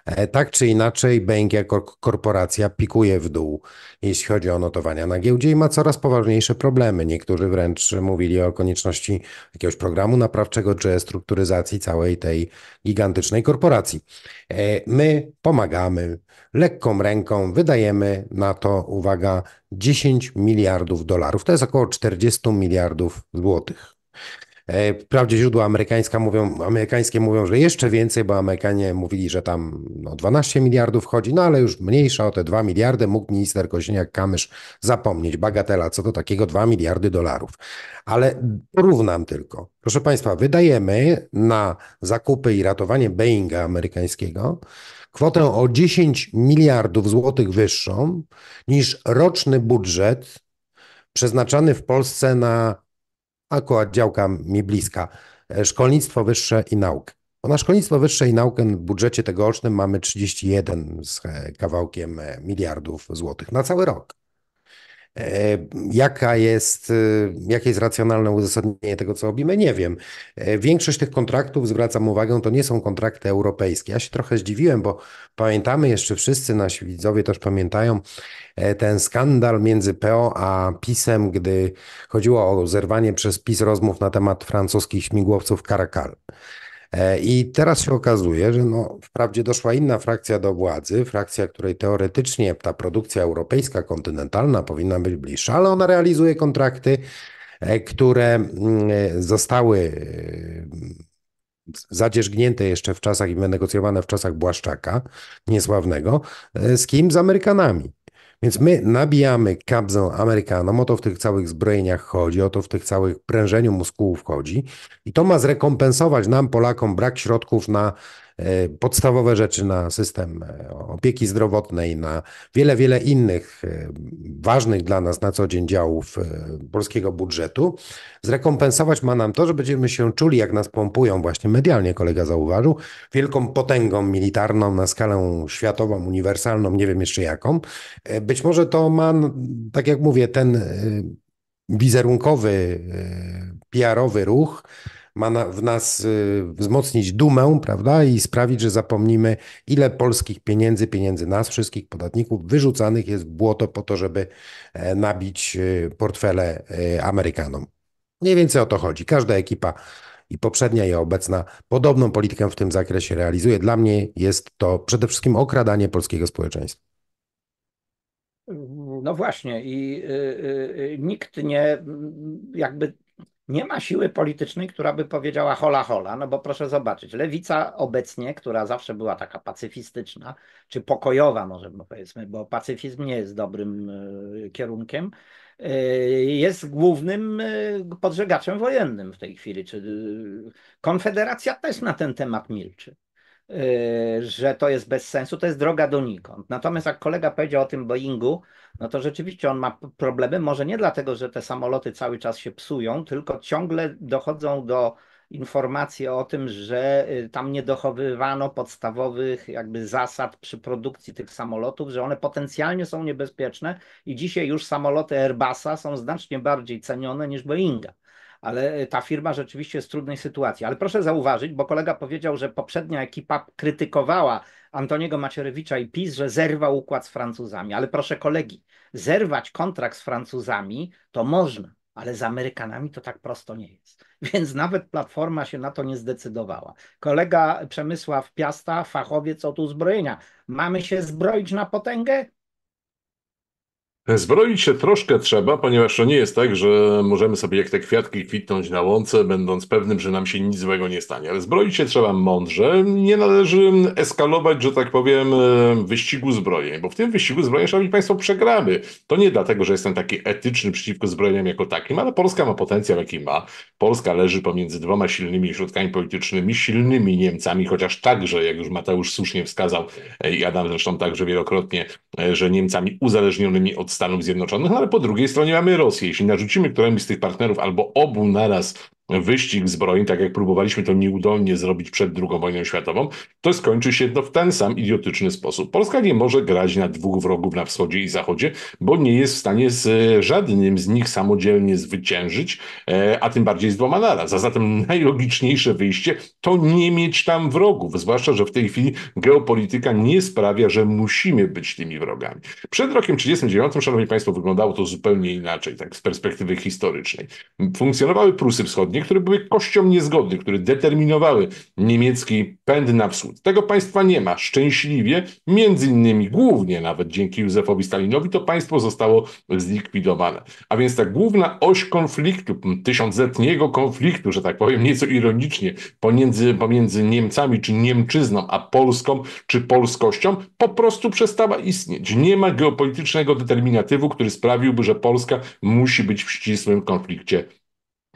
E, tak czy inaczej, Bank jako korporacja pikuje w dół, jeśli chodzi o notowania na giełdzie i ma coraz poważniejsze problemy. Niektórzy wręcz mówili o konieczności jakiegoś programu naprawczego czy strukturyzacji całej tej gigantycznej korporacji. E, my pomagamy lekką ręką, wydajemy na to, uwaga, 10 miliardów dolarów. To jest około 40 miliardów złotych. E, wprawdzie źródła amerykańska mówią, amerykańskie mówią, że jeszcze więcej, bo Amerykanie mówili, że tam no, 12 miliardów chodzi, no ale już mniejsza o te 2 miliardy mógł minister Kosiniak-Kamysz zapomnieć. Bagatela, co do takiego 2 miliardy dolarów. Ale porównam tylko. Proszę Państwa, wydajemy na zakupy i ratowanie Boeinga amerykańskiego kwotę o 10 miliardów złotych wyższą niż roczny budżet przeznaczany w Polsce na akurat działka mi bliska, e, szkolnictwo wyższe i naukę. Bo na szkolnictwo wyższe i naukę w budżecie tegorocznym mamy 31 z e, kawałkiem e, miliardów złotych na cały rok. E, jaka jest, y, jakie jest racjonalne uzasadnienie tego, co robimy? Nie wiem. E, większość tych kontraktów, zwracam uwagę, to nie są kontrakty europejskie. Ja się trochę zdziwiłem, bo pamiętamy jeszcze wszyscy, nasi widzowie też pamiętają e, ten skandal między PO a PiSem, gdy chodziło o zerwanie przez PiS rozmów na temat francuskich śmigłowców Caracal. E, I teraz się okazuje, że no, wprawdzie doszła inna frakcja do władzy, frakcja, której teoretycznie ta produkcja europejska, kontynentalna powinna być bliższa, ale ona realizuje kontrakty, e, które mm, e, zostały zadzierzgnięte jeszcze w czasach i negocjowane w czasach Błaszczaka, niesławnego, z kim? Z Amerykanami. Więc my nabijamy kabzę Amerykanom, o to w tych całych zbrojeniach chodzi, o to w tych całych prężeniu muskułów chodzi i to ma zrekompensować nam, Polakom, brak środków na E, podstawowe rzeczy na system e, opieki zdrowotnej, na wiele, wiele innych e, ważnych dla nas na co dzień działów polskiego budżetu. Zrekompensować ma nam to, że będziemy się czuli, jak nas pompują właśnie medialnie, kolega zauważył, wielką potęgą militarną na skalę światową, uniwersalną, nie wiem jeszcze jaką. Być może to ma, tak jak mówię, ten wizerunkowy, PR-owy ruch ma na, w nas y, wzmocnić dumę, prawda, i sprawić, że zapomnimy, ile polskich pieniędzy, pieniędzy nas wszystkich, podatników, wyrzucanych jest w błoto po to, żeby e, nabić y, portfele e, Amerykanom. Mniej więcej o to chodzi. Każda ekipa i poprzednia i obecna podobną politykę w tym zakresie realizuje. Dla mnie jest to przede wszystkim okradanie polskiego społeczeństwa. No właśnie, i y, y, y nikt nie, mm, jakby nie ma siły politycznej, która by powiedziała hola hola, no bo proszę zobaczyć, lewica obecnie, która zawsze była taka pacyfistyczna, czy pokojowa może powiedzmy, bo pacyfizm nie jest dobrym e, kierunkiem, e, jest głównym e, podżegaczem wojennym w tej chwili. Czy Konfederacja też na ten temat milczy. Y, że to jest bez sensu, to jest droga donikąd. Natomiast jak kolega powiedział o tym Boeingu, no to rzeczywiście on ma problemy, może nie dlatego, że te samoloty cały czas się psują, tylko ciągle dochodzą do informacji o tym, że y, tam nie dochowywano podstawowych jakby zasad przy produkcji tych samolotów, że one potencjalnie są niebezpieczne i dzisiaj już samoloty Airbusa są znacznie bardziej cenione niż Boeinga ale ta firma rzeczywiście jest w trudnej sytuacji. Ale proszę zauważyć, bo kolega powiedział, że poprzednia ekipa krytykowała Antoniego Macierewicza i PiS, że zerwał układ z Francuzami. Ale proszę kolegi, zerwać kontrakt z Francuzami to można ale z Amerykanami to tak prosto nie jest. <laughs> Więc nawet Platforma się na to nie zdecydowała. Kolega Przemysław Piasta, fachowiec od uzbrojenia. Mamy się zbroić na potęgę? Zbroić się troszkę trzeba, ponieważ to nie jest tak, że możemy sobie jak te kwiatki kwitnąć na łące, będąc pewnym, że nam się nic złego nie stanie. Ale zbroić się trzeba mądrze. Nie należy eskalować, że tak powiem, e, wyścigu zbrojeń, bo w tym wyścigu zbrojeń, szanowni państwo, przegramy. To nie dlatego, że jestem taki etyczny przeciwko zbrojeniom jako takim, ale Polska ma potencjał, jaki ma. Polska leży pomiędzy dwoma silnymi środkami politycznymi, silnymi Niemcami, chociaż także, jak już Mateusz słusznie wskazał e, i Adam zresztą także wielokrotnie, e, że Niemcami uzależnionymi od Stanów Zjednoczonych, no ale po drugiej stronie mamy Rosję. Jeśli narzucimy któremuś z tych partnerów albo obu naraz wyścig zbrojeń, tak jak próbowaliśmy to nieudolnie zrobić przed II wojną światową, to skończy się to w ten sam idiotyczny sposób. Polska nie może grać na dwóch wrogów na wschodzie i zachodzie, bo nie jest w stanie z e, żadnym z nich samodzielnie zwyciężyć, e, a tym bardziej z dwoma naraz. A zatem najlogiczniejsze wyjście to nie mieć tam wrogów, zwłaszcza, że w tej chwili geopolityka nie sprawia, że musimy być tymi wrogami. Przed rokiem 1939, szanowni państwo, wyglądało to zupełnie inaczej, tak z perspektywy historycznej. Funkcjonowały Prusy Wschodnie, które były kością niezgodnych, które determinowały niemiecki pęd na wschód. Tego państwa nie ma. Szczęśliwie, między innymi głównie nawet dzięki Józefowi Stalinowi, to państwo zostało zlikwidowane. A więc ta główna oś konfliktu, tysiącletniego konfliktu, że tak powiem nieco ironicznie, pomiędzy, pomiędzy Niemcami czy Niemczyzną, a Polską czy polskością, po prostu przestała istnieć. Nie ma geopolitycznego determinatywu, który sprawiłby, że Polska musi być w ścisłym konflikcie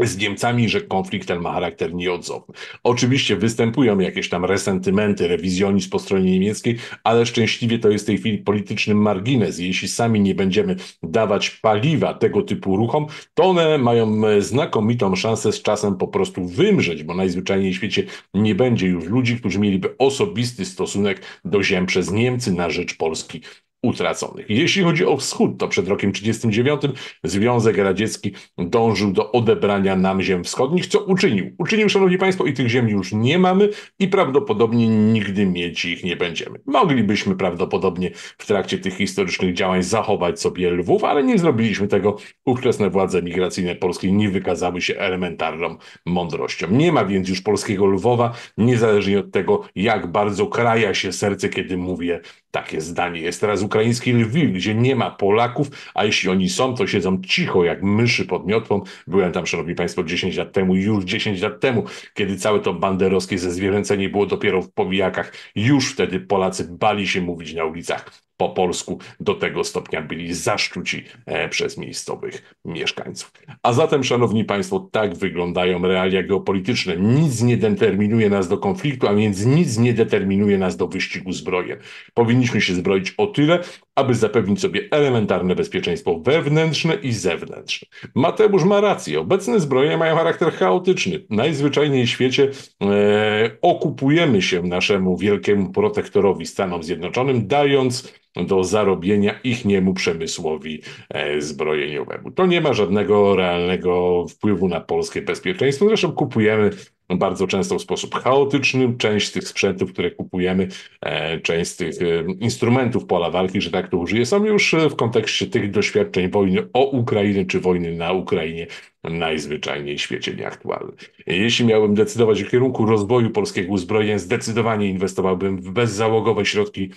z Niemcami, że konflikt ten ma charakter nieodzowny. Oczywiście występują jakieś tam resentymenty, rewizjonizm po stronie niemieckiej, ale szczęśliwie to jest w tej chwili polityczny margines. Jeśli sami nie będziemy dawać paliwa tego typu ruchom, to one mają e, znakomitą szansę z czasem po prostu wymrzeć, bo najzwyczajniej w świecie nie będzie już ludzi, którzy mieliby osobisty stosunek do ziem przez Niemcy na rzecz Polski utraconych. Jeśli chodzi o wschód, to przed rokiem 1939 Związek Radziecki dążył do odebrania nam ziem wschodnich, co uczynił. Uczynił, szanowni państwo, i tych ziem już nie mamy i prawdopodobnie nigdy mieć ich nie będziemy. Moglibyśmy prawdopodobnie w trakcie tych historycznych działań zachować sobie Lwów, ale nie zrobiliśmy tego. Ówczesne władze migracyjne polskie nie wykazały się elementarną mądrością. Nie ma więc już polskiego Lwowa, niezależnie od tego, jak bardzo kraja się serce, kiedy mówię takie zdanie jest teraz ukraiński Lwów, gdzie nie ma Polaków, a jeśli oni są, to siedzą cicho jak myszy pod miotłą. Byłem tam, szanowni państwo, 10 lat temu, już 10 lat temu, kiedy całe to banderowskie zezwierzęcenie było dopiero w powijakach. Już wtedy Polacy bali się mówić na ulicach po polsku do tego stopnia byli zaszczuci e, przez miejscowych mieszkańców. A zatem, szanowni państwo, tak wyglądają realia geopolityczne. Nic nie determinuje nas do konfliktu, a więc nic nie determinuje nas do wyścigu zbrojeń. Powinniśmy się zbroić o tyle, aby zapewnić sobie elementarne bezpieczeństwo wewnętrzne i zewnętrzne. Mateusz ma rację. Obecne zbroje mają charakter chaotyczny. Najzwyczajniej w świecie e, okupujemy się naszemu wielkiemu protektorowi Stanom Zjednoczonym, dając do zarobienia ichniemu przemysłowi e, zbrojeniowemu. To nie ma żadnego realnego wpływu na polskie bezpieczeństwo. Zresztą kupujemy bardzo często w sposób chaotyczny część tych sprzętów, które kupujemy, e, część z tych e, instrumentów pola walki, że tak to użyję, są już w kontekście tych doświadczeń wojny o Ukrainę czy wojny na Ukrainie najzwyczajniej w świecie nieaktualne. Jeśli miałbym decydować o kierunku rozwoju polskiego uzbrojenia, zdecydowanie inwestowałbym w bezzałogowe środki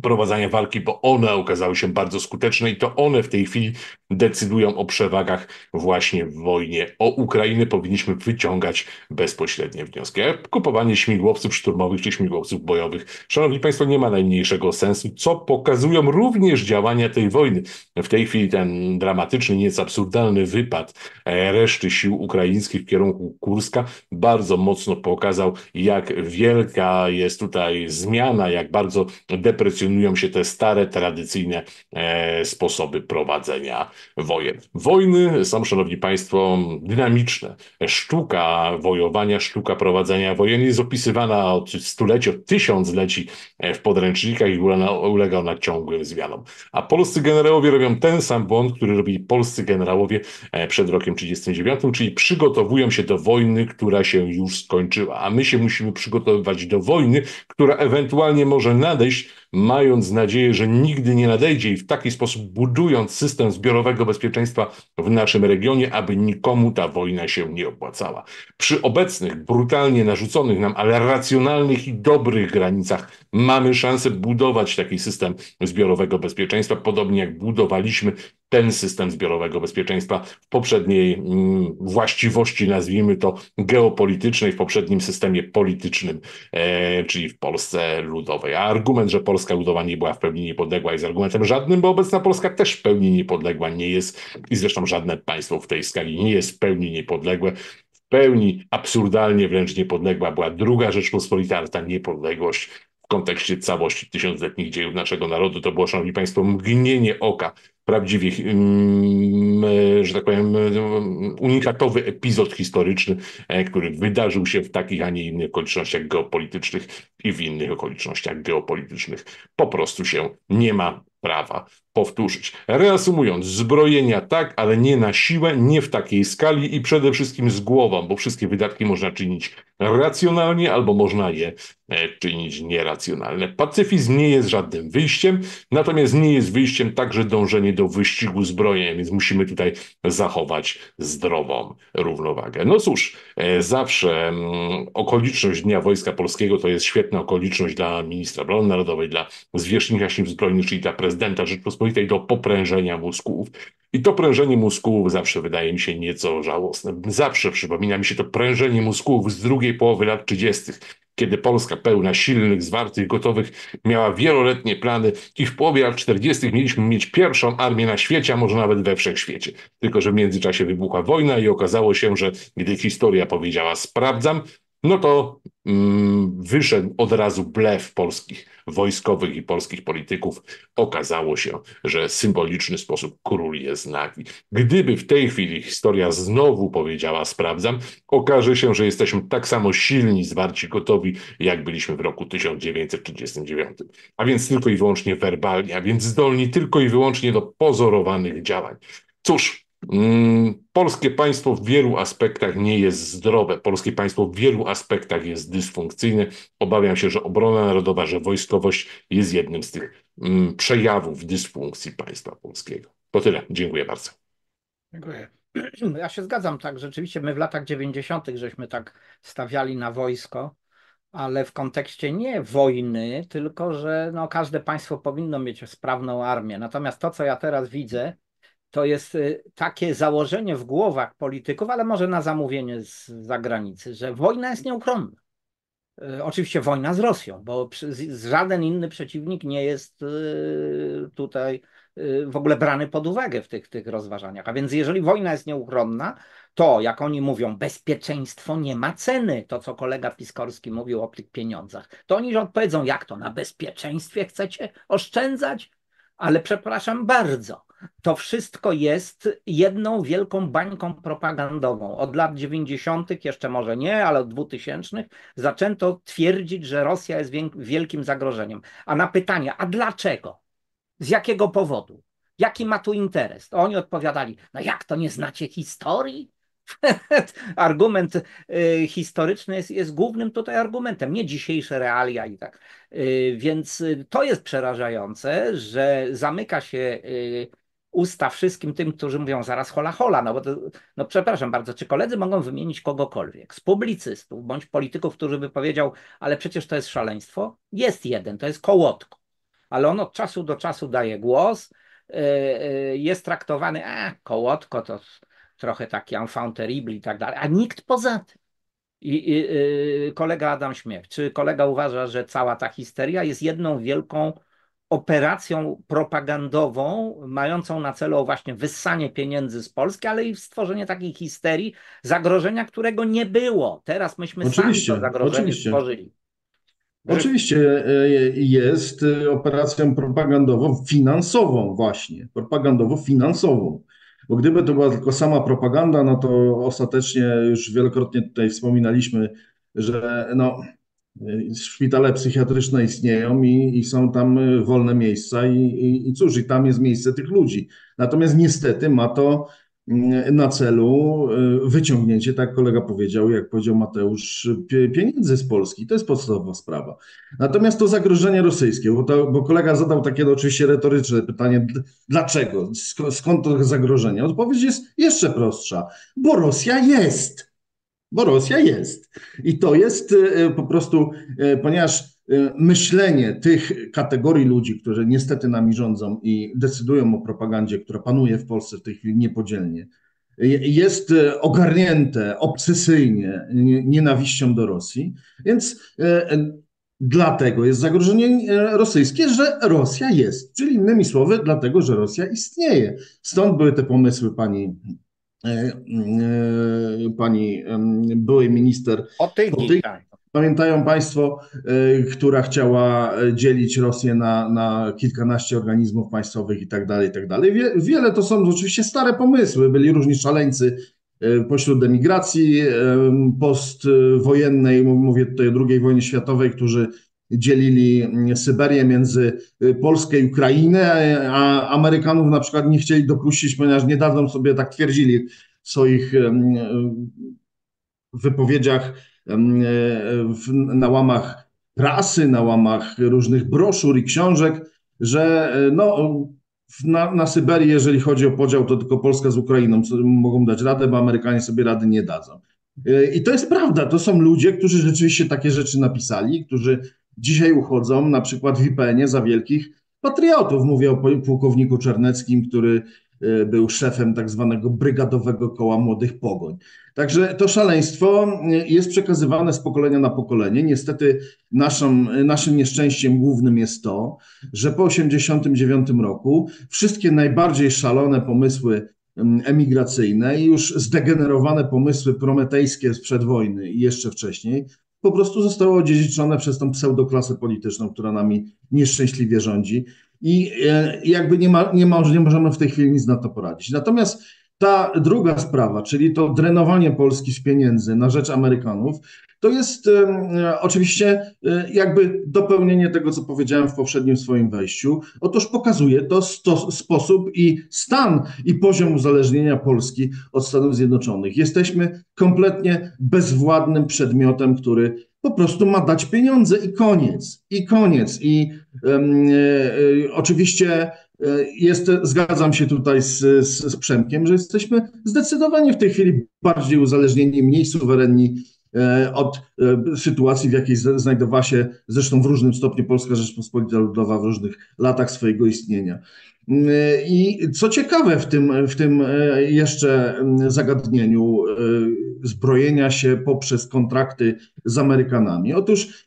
prowadzenia walki, bo one okazały się bardzo skuteczne i to one w tej chwili decydują o przewagach właśnie w wojnie o Ukrainę. Powinniśmy wyciągać bezpośrednie wnioski. kupowanie śmigłowców szturmowych czy śmigłowców bojowych, szanowni państwo, nie ma najmniejszego sensu, co pokazują również działania tej wojny. W tej chwili ten dramatyczny, nieco absurdalny wypad e, reszty sił ukraińskich w kierunku Kurska bardzo mocno pokazał, jak wielka jest tutaj zmiana, jak bardzo depresjonująca kontynuują się te stare, tradycyjne e, sposoby prowadzenia wojen. Wojny są, szanowni państwo, dynamiczne. Sztuka wojowania, sztuka prowadzenia wojen jest opisywana od stuleci, od tysiącleci e, w podręcznikach i ulega ona ciągłym zmianom. A polscy generałowie robią ten sam błąd, który robili polscy generałowie e, przed rokiem 1939, czyli przygotowują się do wojny, która się już skończyła. A my się musimy przygotowywać do wojny, która ewentualnie może nadejść mając nadzieję, że nigdy nie nadejdzie i w taki sposób budując system zbiorowego bezpieczeństwa w naszym regionie, aby nikomu ta wojna się nie opłacała. Przy obecnych, brutalnie narzuconych nam, ale racjonalnych i dobrych granicach mamy szansę budować taki system zbiorowego bezpieczeństwa, podobnie jak budowaliśmy ten system zbiorowego bezpieczeństwa w poprzedniej mm, właściwości, nazwijmy to geopolitycznej, w poprzednim systemie politycznym, e, czyli w Polsce Ludowej. A argument, że Polska Ludowa nie była w pełni niepodległa jest argumentem żadnym, bo obecna Polska też w pełni niepodległa nie jest i zresztą żadne państwo w tej skali nie jest w pełni niepodległe w pełni absurdalnie wręcz niepodległa była druga Rzeczpospolita, ale ta niepodległość kontekście całości tysiącletnich dziejów naszego narodu. To było, szanowni państwo, mgnienie oka, prawdziwie, mm, że tak powiem, e, no, unikatowy epizod historyczny, e, który wydarzył się w takich, a nie innych okolicznościach geopolitycznych i w innych okolicznościach geopolitycznych. Po prostu się nie ma prawa powtórzyć. Reasumując, zbrojenia tak, ale nie na siłę, nie w takiej skali i przede wszystkim z głową, bo wszystkie wydatki można czynić racjonalnie albo można je E, czynić nieracjonalne. Pacyfizm nie jest żadnym wyjściem, natomiast nie jest wyjściem także dążenie do wyścigu zbrojeń, więc musimy tutaj zachować zdrową równowagę. No cóż, e, zawsze mm, okoliczność Dnia Wojska Polskiego to jest świetna okoliczność dla ministra obrony narodowej, dla zwierzchnika sił zbrojnych, czyli dla prezydenta Rzeczpospolitej do poprężenia mózgów. I to prężenie mózgów zawsze wydaje mi się nieco żałosne. Zawsze przypomina mi się to prężenie mózgów z drugiej połowy lat 30 kiedy Polska pełna silnych, zwartych, gotowych miała wieloletnie plany i w połowie lat 40. mieliśmy mieć pierwszą armię na świecie, a może nawet we wszechświecie. Tylko, że w międzyczasie wybuchła wojna i okazało się, że gdy historia powiedziała sprawdzam, no to mm, wyszedł od razu blef polskich wojskowych i polskich polityków. Okazało się, że symboliczny sposób król jest nagi. Gdyby w tej chwili historia znowu powiedziała sprawdzam, okaże się, że jesteśmy tak samo silni, zwarci, gotowi, jak byliśmy w roku 1939. A więc tylko i wyłącznie werbalnie, a więc zdolni tylko i wyłącznie do pozorowanych działań. Cóż, Mm, polskie państwo w wielu aspektach nie jest zdrowe. Polskie państwo w wielu aspektach jest dysfunkcyjne. Obawiam się, że obrona narodowa, że wojskowość jest jednym z tych mm, przejawów dysfunkcji państwa polskiego. To tyle. Dziękuję bardzo. Dziękuję. <clears throat> Ja się zgadzam, tak. Rzeczywiście my w latach 90. żeśmy tak stawiali na wojsko, ale w kontekście nie wojny, tylko że no, każde państwo powinno mieć sprawną armię. Natomiast to, co ja teraz widzę, to jest y, takie założenie w głowach polityków, ale może na zamówienie z zagranicy, że wojna jest nieuchronna. Y, oczywiście wojna z Rosją, bo żaden inny przeciwnik nie jest y, tutaj w ogóle brany pod uwagę w tych, tych rozważaniach. A więc jeżeli wojna jest nieuchronna, to jak oni mówią, bezpieczeństwo nie ma ceny, to co kolega Piskorski mówił o tych pieniądzach, to oni odpowiedzą, jak to na bezpieczeństwie chcecie oszczędzać? Ale przepraszam bardzo, to wszystko jest jedną wielką bańką propagandową. Od lat 90., jeszcze może nie, ale od 2000 zaczęto twierdzić, że Rosja jest wielkim zagrożeniem. A na pytanie, a dlaczego? Z jakiego powodu? Jaki ma tu interes? To oni odpowiadali, no jak to nie znacie historii? <laughs> Argument y, historyczny jest, jest, głównym tutaj argumentem, nie dzisiejsze realia i tak. Y, więc to jest przerażające, że zamyka się y, usta wszystkim tym, którzy mówią zaraz hola hola, no bo to, no przepraszam bardzo, czy koledzy mogą wymienić kogokolwiek z publicystów bądź polityków, którzy by powiedział, ale przecież to jest szaleństwo? Jest jeden, to jest Kołotko, ale on od czasu do czasu daje głos, yy, yy, jest traktowany, a Kołotko to trochę taki enfant terrible i tak dalej, a nikt poza tym. I, i, i yy, kolega Adam Śmiech, czy kolega uważa, że cała ta histeria jest jedną wielką operacją propagandową, mającą na celu właśnie wyssanie pieniędzy z Polski, ale i stworzenie takiej histerii, zagrożenia, którego nie było. Teraz myśmy oczywiście, sami to zagrożenie oczywiście. stworzyli. Oczywiście e, e, jest e, operacją propagandową, finansową właśnie, propagandowo-finansową. Bo gdyby to była tylko sama propaganda, no to ostatecznie już wielokrotnie tutaj wspominaliśmy, że no, Szpitale psychiatryczne istnieją i, i są tam y, wolne miejsca, i, i, i cóż, i tam jest miejsce tych ludzi. Natomiast niestety ma to mm, na celu y, wyciągnięcie, tak kolega powiedział, jak powiedział Mateusz, pieniędzy z Polski. To jest podstawowa sprawa. Natomiast to zagrożenie rosyjskie, bo, to, bo kolega zadał takie oczywiście retoryczne pytanie, dlaczego, skąd to zagrożenie? Odpowiedź jest jeszcze prostsza, bo Rosja jest bo Rosja jest. I to jest e, e, po prostu, e, ponieważ myślenie tych kategorii ludzi, którzy niestety nami rządzą i decydują o propagandzie, która panuje w Polsce w tej chwili niepodzielnie, jest ogarnięte obsesyjnie nienawiścią do Rosji, więc dlatego jest zagrożenie rosyjskie, że Rosja jest, czyli innymi słowy, dlatego, że Rosja istnieje. Stąd były te pomysły pani E, e, pani były minister O tej. Tak. Pamiętają Państwo, e, która chciała dzielić Rosję na, na kilkanaście organizmów państwowych i tak dalej, i tak dalej. wiele to są oczywiście stare pomysły, byli różni szaleńcy pośród emigracji postwojennej, mówię tutaj o II wojnie światowej, którzy dzielili mm, Syberię między y, Polskę i Ukrainę, a Amerykanów na przykład nie chcieli dopuścić, ponieważ niedawno sobie tak twierdzili w swoich mm, y, wypowiedziach mm, y, na łamach prasy, na łamach różnych broszur i książek, że no, na, na Syberii, jeżeli chodzi o podział, to tylko Polska z Ukrainą mogą dać radę, bo Amerykanie sobie rady nie dadzą. I to jest prawda, to są ludzie, którzy rzeczywiście takie rzeczy napisali, którzy dzisiaj uchodzą na przykład w IPN-ie za wielkich patriotów. Mówię o pułkowniku Czerneckim, który y, był szefem tak zwanego brygadowego koła młodych pogoń. Także to szaleństwo y, jest przekazywane z pokolenia na pokolenie. Niestety naszą, y, naszym nieszczęściem głównym jest to, że po 1989 roku wszystkie najbardziej szalone pomysły mm, emigracyjne i już zdegenerowane pomysły prometejskie sprzed wojny i jeszcze wcześniej po prostu zostały odziedziczone przez tą pseudoklasę polityczną, która nami nieszczęśliwie rządzi. I e, jakby nie, ma, nie, ma, nie możemy w tej chwili nic na to poradzić. Natomiast ta druga sprawa, czyli to drenowanie Polski z pieniędzy na rzecz Amerykanów, to jest e, oczywiście e, jakby dopełnienie tego, co powiedziałem w poprzednim swoim wejściu. Otóż pokazuje to sposób i stan i poziom uzależnienia Polski od Stanów Zjednoczonych. Jesteśmy kompletnie bezwładnym przedmiotem, który po prostu ma dać pieniądze i koniec, i koniec. I y, oczywiście E, jest, zgadzam się tutaj z, z, z Przemkiem, że jesteśmy zdecydowanie w tej chwili bardziej uzależnieni, mniej suwerenni e, od e, sytuacji, w jakiej znajdowała się zresztą w różnym stopniu Polska Rzeczpospolita Ludowa w różnych latach swojego istnienia. Mm, I co ciekawe w tym, w tym jeszcze mm, zagadnieniu zbrojenia się poprzez kontrakty z Amerykanami. Otóż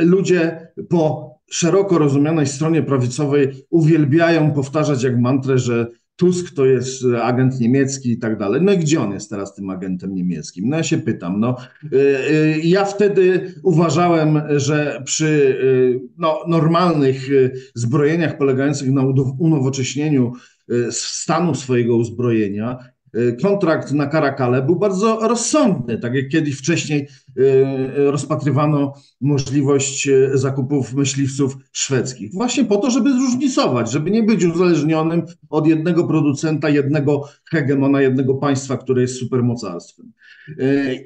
ludzie po szeroko rozumianej stronie prawicowej uwielbiają powtarzać jak mantrę, że Tusk to jest e, agent niemiecki i tak dalej. No i gdzie on jest teraz tym agentem niemieckim? No ja się pytam. No, e, e, ja wtedy uważałem, że przy no, normalnych zbrojeniach polegających na unowocześnieniu stanu swojego uzbrojenia Y, kontrakt na Karakale był bardzo rozsądny, tak jak kiedyś wcześniej y, y, rozpatrywano możliwość zakupów myśliwców szwedzkich. Właśnie po to, żeby zróżnicować, żeby nie być uzależnionym od jednego producenta, jednego hegemona, jednego państwa, które jest supermocarstwem.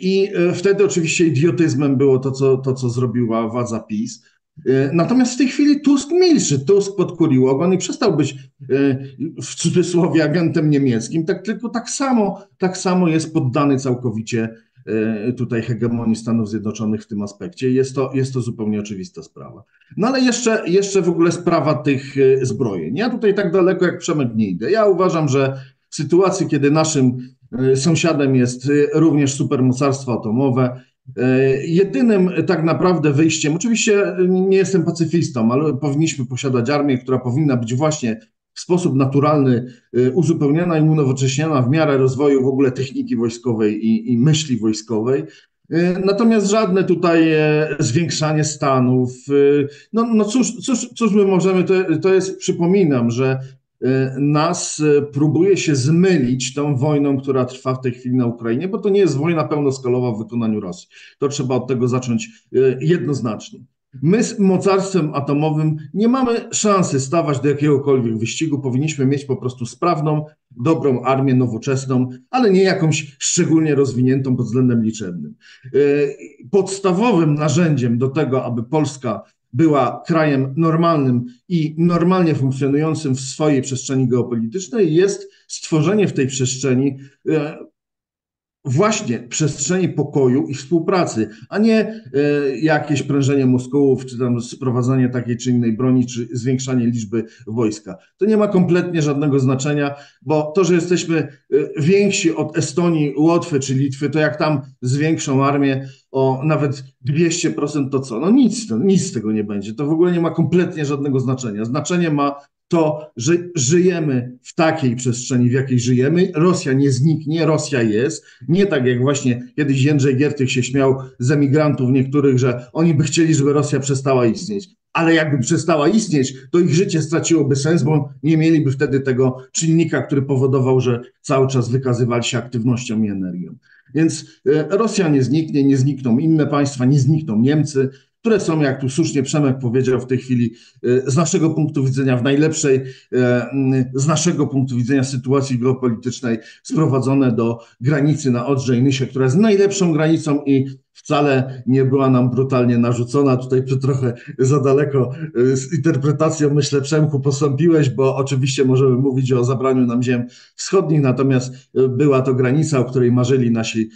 I wtedy oczywiście idiotyzmem było to, co, to, co zrobiła władza PiS, Y, natomiast w tej chwili Tusk milczy. Tusk podkulił ogon i przestał być y, w cudzysłowie agentem niemieckim. Tak tylko tak samo, tak samo jest poddany całkowicie y, tutaj hegemonii Stanów Zjednoczonych w tym aspekcie. Jest to, jest to zupełnie oczywista sprawa. No ale jeszcze, jeszcze w ogóle sprawa tych zbrojeń. Ja tutaj tak daleko jak Przemek nie idę. Ja uważam, że w sytuacji, kiedy naszym sąsiadem jest również supermocarstwo atomowe, E, jedynym tak naprawdę wyjściem, oczywiście e, nie jestem pacyfistą, ale powinniśmy posiadać armię, która powinna być właśnie w sposób naturalny e, uzupełniana i unowocześniana w miarę rozwoju w ogóle techniki wojskowej i, i myśli wojskowej. Natomiast żadne tutaj zwiększanie stanów. No, no cóż, cóż, cóż my możemy, to, to jest, przypominam, że Y, nas y, próbuje się zmylić tą wojną, która trwa w tej chwili na Ukrainie, bo to nie jest wojna pełnoskalowa w wykonaniu Rosji. To trzeba od tego zacząć y, jednoznacznie. My z mocarstwem atomowym nie mamy szansy stawać do jakiegokolwiek wyścigu. Powinniśmy mieć po prostu sprawną, dobrą armię nowoczesną, ale nie jakąś szczególnie rozwiniętą pod względem liczebnym. Podstawowym narzędziem do tego, aby Polska była krajem normalnym i normalnie funkcjonującym w swojej przestrzeni geopolitycznej, jest stworzenie w tej przestrzeni e, właśnie przestrzeni pokoju i współpracy, a nie e, jakieś prężenie Moskołów, czy tam sprowadzanie takiej czy innej broni, czy zwiększanie liczby wojska. To nie ma kompletnie żadnego znaczenia, bo to, że jesteśmy e, więksi od Estonii, Łotwy czy Litwy, to jak tam zwiększą armię o nawet 200%, to co? No nic, nic z tego nie będzie. To w ogóle nie ma kompletnie żadnego znaczenia. Znaczenie ma to, że żyjemy w takiej przestrzeni, w jakiej żyjemy. Rosja nie zniknie, Rosja jest. Nie tak jak właśnie kiedyś Jędrzej Giertych się śmiał z emigrantów niektórych, że oni by chcieli, żeby Rosja przestała istnieć. Ale jakby przestała istnieć, to ich życie straciłoby sens, bo nie mieliby wtedy tego czynnika, który powodował, że cały czas wykazywali się aktywnością i energią. Więc e, Rosja nie zniknie, nie znikną inne państwa, nie znikną Niemcy, które są, jak tu słusznie Przemek powiedział w tej chwili, e, z naszego punktu widzenia w najlepszej, e, z naszego punktu widzenia sytuacji geopolitycznej sprowadzone do granicy na Odrze i Nysie, która jest najlepszą granicą i wcale nie była nam brutalnie narzucona. Tutaj trochę za daleko e, z interpretacją, myślę, Przemku, postąpiłeś, bo oczywiście możemy mówić o zabraniu nam ziem wschodnich, natomiast była to granica, o której marzyli nasi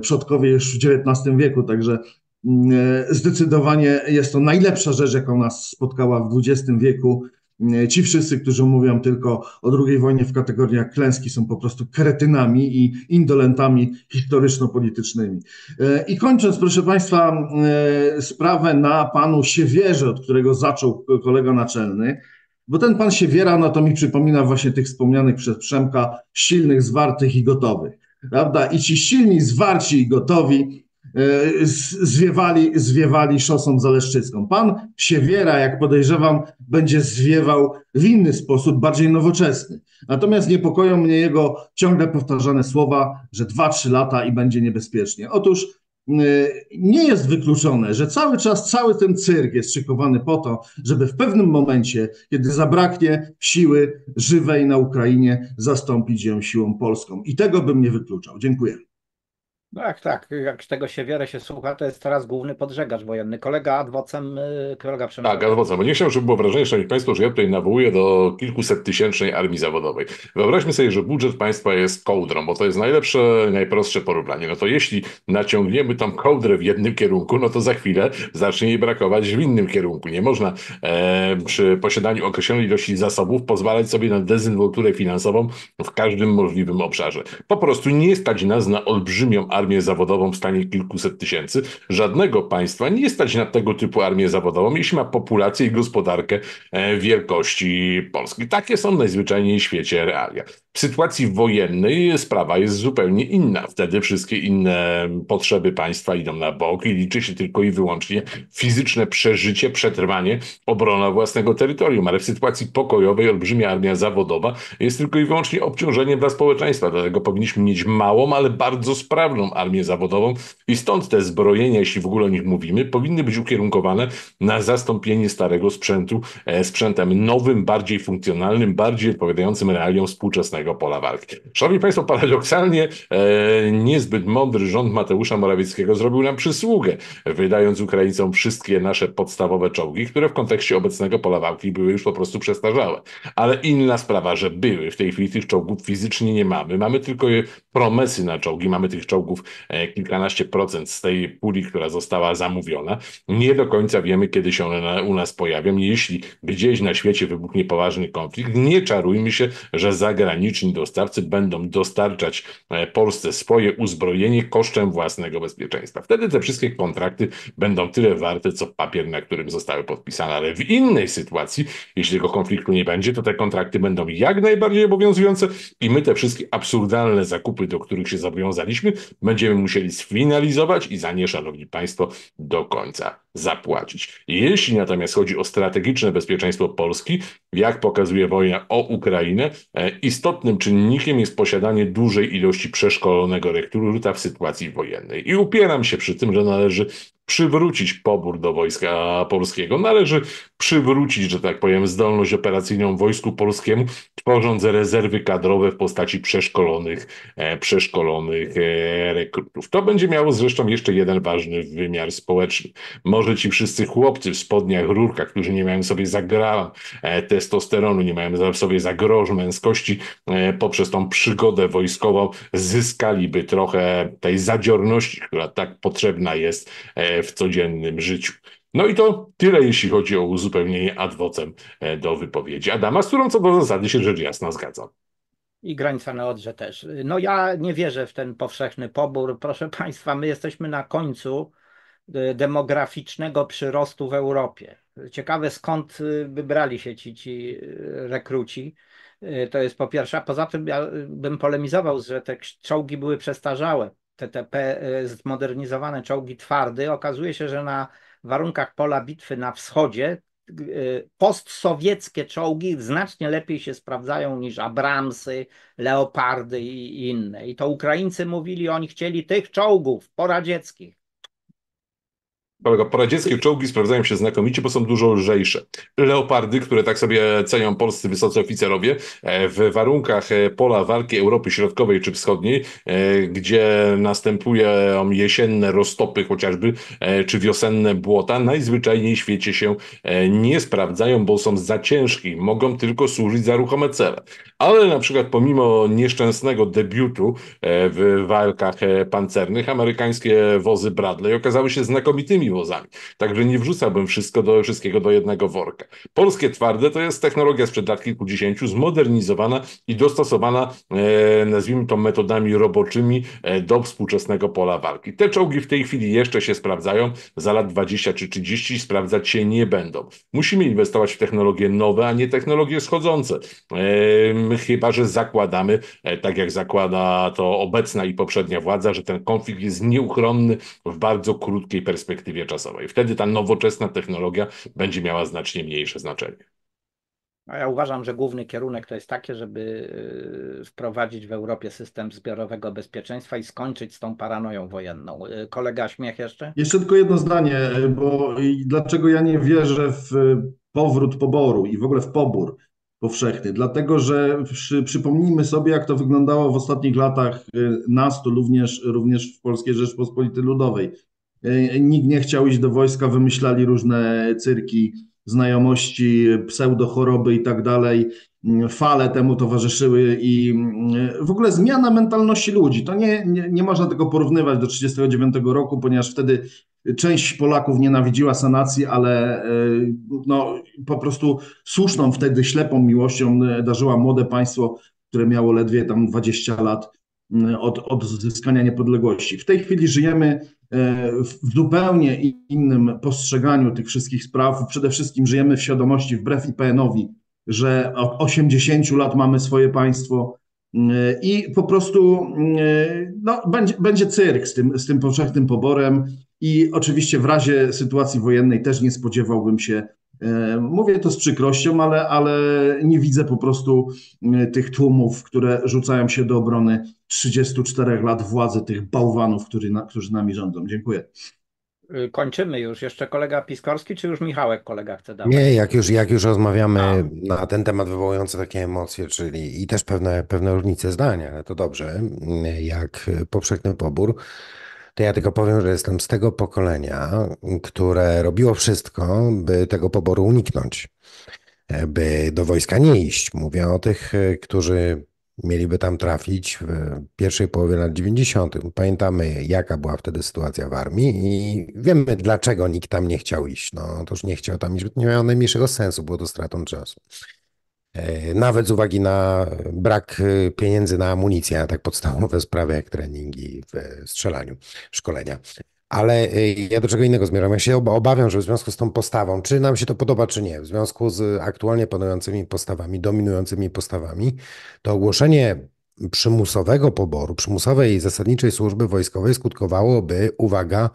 przodkowie już w XIX wieku, także Mm, e, zdecydowanie jest to najlepsza rzecz, jaką nas spotkała w XX wieku. Mm, e, ci wszyscy, którzy mówią tylko o II wojnie w kategoriach klęski, są po prostu kretynami i indolentami historyczno-politycznymi. E, I kończąc, proszę Państwa, mm, sprawę na panu Siewierze, od którego zaczął kolega naczelny, bo ten pan Siewiera, no to mi przypomina właśnie tych wspomnianych przez Przemka silnych, zwartych i gotowych. Prawda? I ci silni, zwarci i gotowi E, zwiewali, zwiewali szosą zaleszczycką. Pan Siewiera, jak podejrzewam, będzie zwiewał w inny sposób, bardziej nowoczesny. Natomiast niepokoją mnie jego ciągle powtarzane słowa, że 2-3 lata i będzie niebezpiecznie. Otóż e, nie jest wykluczone, że cały czas cały ten cyrk jest szykowany po to, żeby w pewnym momencie, kiedy zabraknie siły żywej na Ukrainie, zastąpić ją siłą polską. I tego bym nie wykluczał. Dziękuję. Tak, tak. Jak z tego się wiele się słucha, to jest teraz główny podżegacz wojenny. Kolega adwocem, y, kolega przemysłowy. Tak, adwocem. Bo nie chciałbym, żeby było wrażenie, szanowni państwo, że ja tutaj nawołuję do kilkuset tysięcznej armii zawodowej. Wyobraźmy sobie, że budżet państwa jest kołdrą, bo to jest najlepsze, najprostsze porównanie. No to jeśli naciągniemy tą kołdrę w jednym kierunku, no to za chwilę zacznie jej brakować w innym kierunku. Nie można e, przy posiadaniu określonej ilości zasobów pozwalać sobie na dezynwolturę finansową w każdym możliwym obszarze. Po prostu nie stać nas na olbrzymią armię zawodową w stanie kilkuset tysięcy. Żadnego państwa nie stać na tego typu armię zawodową, jeśli ma populację i gospodarkę e, wielkości Polski. Takie są najzwyczajniej w świecie realia. W sytuacji wojennej sprawa jest zupełnie inna. Wtedy wszystkie inne potrzeby państwa idą na bok i liczy się tylko i wyłącznie fizyczne przeżycie, przetrwanie, obrona własnego terytorium. Ale w sytuacji pokojowej olbrzymia armia zawodowa jest tylko i wyłącznie obciążeniem dla społeczeństwa. Dlatego powinniśmy mieć małą, ale bardzo sprawną armię zawodową i stąd te zbrojenia, jeśli w ogóle o nich mówimy, powinny być ukierunkowane na zastąpienie starego sprzętu e, sprzętem nowym, bardziej funkcjonalnym, bardziej odpowiadającym realiom współczesnego swojego pola walki. Szanowni Państwo, paradoksalnie e, niezbyt mądry rząd Mateusza Morawieckiego zrobił nam przysługę, wydając Ukraińcom wszystkie nasze podstawowe czołgi, które w kontekście obecnego pola walki były już po prostu przestarzałe. Ale inna sprawa, że były. W tej chwili tych czołgów fizycznie nie mamy. Mamy tylko promesy na czołgi. Mamy tych czołgów e, kilkanaście procent z tej puli, która została zamówiona. Nie do końca wiemy, kiedy się one u nas pojawią. Jeśli gdzieś na świecie wybuchnie poważny konflikt, nie czarujmy się, że zagraniczny zagraniczni dostawcy będą dostarczać e, Polsce swoje uzbrojenie kosztem własnego bezpieczeństwa. Wtedy te wszystkie kontrakty będą tyle warte, co papier, na którym zostały podpisane. Ale w innej sytuacji, jeśli tego konfliktu nie będzie, to te kontrakty będą jak najbardziej obowiązujące i my te wszystkie absurdalne zakupy, do których się zobowiązaliśmy, będziemy musieli sfinalizować i za nie, szanowni państwo, do końca zapłacić. Jeśli natomiast chodzi o strategiczne bezpieczeństwo Polski, jak pokazuje wojna o Ukrainę, e, istotnym czynnikiem jest posiadanie dużej ilości przeszkolonego rekruta w sytuacji wojennej. I upieram się przy tym, że należy przywrócić pobór do Wojska Polskiego. Należy przywrócić, że tak powiem, zdolność operacyjną Wojsku Polskiemu, tworząc rezerwy kadrowe w postaci przeszkolonych, e, przeszkolonych e, rekrutów. To będzie miało zresztą jeszcze jeden ważny wymiar społeczny. Może ci wszyscy chłopcy w spodniach, rurkach, którzy nie mają sobie zagra e, testosteronu, nie mają sobie zagroż męskości, e, poprzez tą przygodę wojskową zyskaliby trochę tej zadziorności, która tak potrzebna jest e, w codziennym życiu. No i to tyle, jeśli chodzi o uzupełnienie adwocem e, do wypowiedzi Adama, z którą co do zasady się rzecz jasna zgadzam. I granica na Odrze też. No ja nie wierzę w ten powszechny pobór. Proszę Państwa, my jesteśmy na końcu e, demograficznego przyrostu w Europie. Ciekawe skąd e, wybrali się ci, ci rekruci. To jest po pierwsze. A poza tym ja bym polemizował, że te czołgi były przestarzałe. TTP y, zmodernizowane czołgi twardy. Okazuje się, że na warunkach pola bitwy na wschodzie y, postsowieckie czołgi znacznie lepiej się sprawdzają niż Abramsy, Leopardy i inne. I to Ukraińcy mówili, oni chcieli tych czołgów poradzieckich. Kolego, poradzieckie czołgi sprawdzają się znakomicie, bo są dużo lżejsze. Leopardy, które tak sobie cenią polscy wysocy oficerowie, e, w warunkach e, pola walki Europy Środkowej czy Wschodniej, e, gdzie następują jesienne roztopy chociażby, czy wiosenne błota, najzwyczajniej w świecie się nie sprawdzają, bo są za ciężkie, mogą tylko służyć za ruchome cele ale na przykład pomimo nieszczęsnego debiutu e, w walkach e, pancernych, amerykańskie wozy Bradley okazały się znakomitymi wozami. Także nie wrzucałbym wszystko do, wszystkiego do jednego worka. Polskie twarde to jest technologia sprzed lat kilkudziesięciu, zmodernizowana i dostosowana, e, nazwijmy to, metodami roboczymi do współczesnego pola walki. Te czołgi w tej chwili jeszcze się sprawdzają, za lat 20 czy 30 sprawdzać się nie będą. Musimy inwestować w technologie nowe, a nie technologie schodzące my chyba, że zakładamy, e, tak jak zakłada to obecna i poprzednia władza, że ten konflikt jest nieuchronny w bardzo krótkiej perspektywie czasowej. Wtedy ta nowoczesna technologia będzie miała znacznie mniejsze znaczenie. Ja uważam, że główny kierunek to jest takie, żeby e, wprowadzić w Europie system zbiorowego bezpieczeństwa i skończyć z tą paranoją wojenną. E, kolega Śmiech jeszcze? Jeszcze tylko jedno zdanie, bo dlaczego ja nie wierzę w powrót poboru i w ogóle w pobór powszechny, dlatego że przy, przypomnijmy sobie, jak to wyglądało w ostatnich latach y, nas, tu również, również w Polskiej Rzeczpospolitej Ludowej. Y, nikt nie chciał iść do wojska, wymyślali różne cyrki, znajomości, pseudochoroby i tak dalej. Mm, fale temu towarzyszyły i y, w ogóle zmiana mentalności ludzi. To nie, nie, nie można tego porównywać do 1939 roku, ponieważ wtedy Część Polaków nienawidziła sanacji, ale e, no, po prostu słuszną wtedy ślepą miłością e, darzyła młode państwo, które miało ledwie tam 20 lat mm, od, od zyskania niepodległości. W tej chwili żyjemy e, w zupełnie innym postrzeganiu tych wszystkich spraw. Przede wszystkim żyjemy w świadomości, wbrew IPN-owi, że od 80 lat mamy swoje państwo, Y, I po prostu y, no, będzie, będzie cyrk z tym, z tym powszechnym poborem. I oczywiście w razie sytuacji wojennej też nie spodziewałbym się y, Mówię to z przykrością, ale, ale nie widzę po prostu tych tłumów, które rzucają się do obrony 34 lat władzy, tych bałwanów, który, którzy nami rządzą. Dziękuję. Y, kończymy już. Jeszcze kolega Piskorski, czy już Michałek kolega chce dawać? Nie, jak już, jak już rozmawiamy A. na ten temat wywołujący takie emocje, czyli i też pewne, pewne różnice zdania, ale no to dobrze, jak powszechny pobór, to ja tylko powiem, że jestem z tego pokolenia, które robiło wszystko, by tego poboru uniknąć, e, by do wojska nie iść. Mówię o tych, e, którzy mieliby tam trafić w pierwszej połowie lat 90. Pamiętamy, jaka była wtedy sytuacja w armii i wiemy, dlaczego nikt tam nie chciał iść. No, toż nie chciał tam iść, bo nie miało najmniejszego sensu, było to stratą czasu. E, nawet z uwagi na brak e, pieniędzy na amunicję, na tak podstawowe sprawy jak treningi w e, strzelaniu, szkolenia. Ale y, ja do czego innego zmierzam. Ja się obawiam, że w związku z tą postawą, czy nam się to podoba, czy nie, w związku z aktualnie panującymi postawami, dominującymi postawami, to ogłoszenie przymusowego poboru, przymusowej zasadniczej służby wojskowej skutkowałoby, uwaga,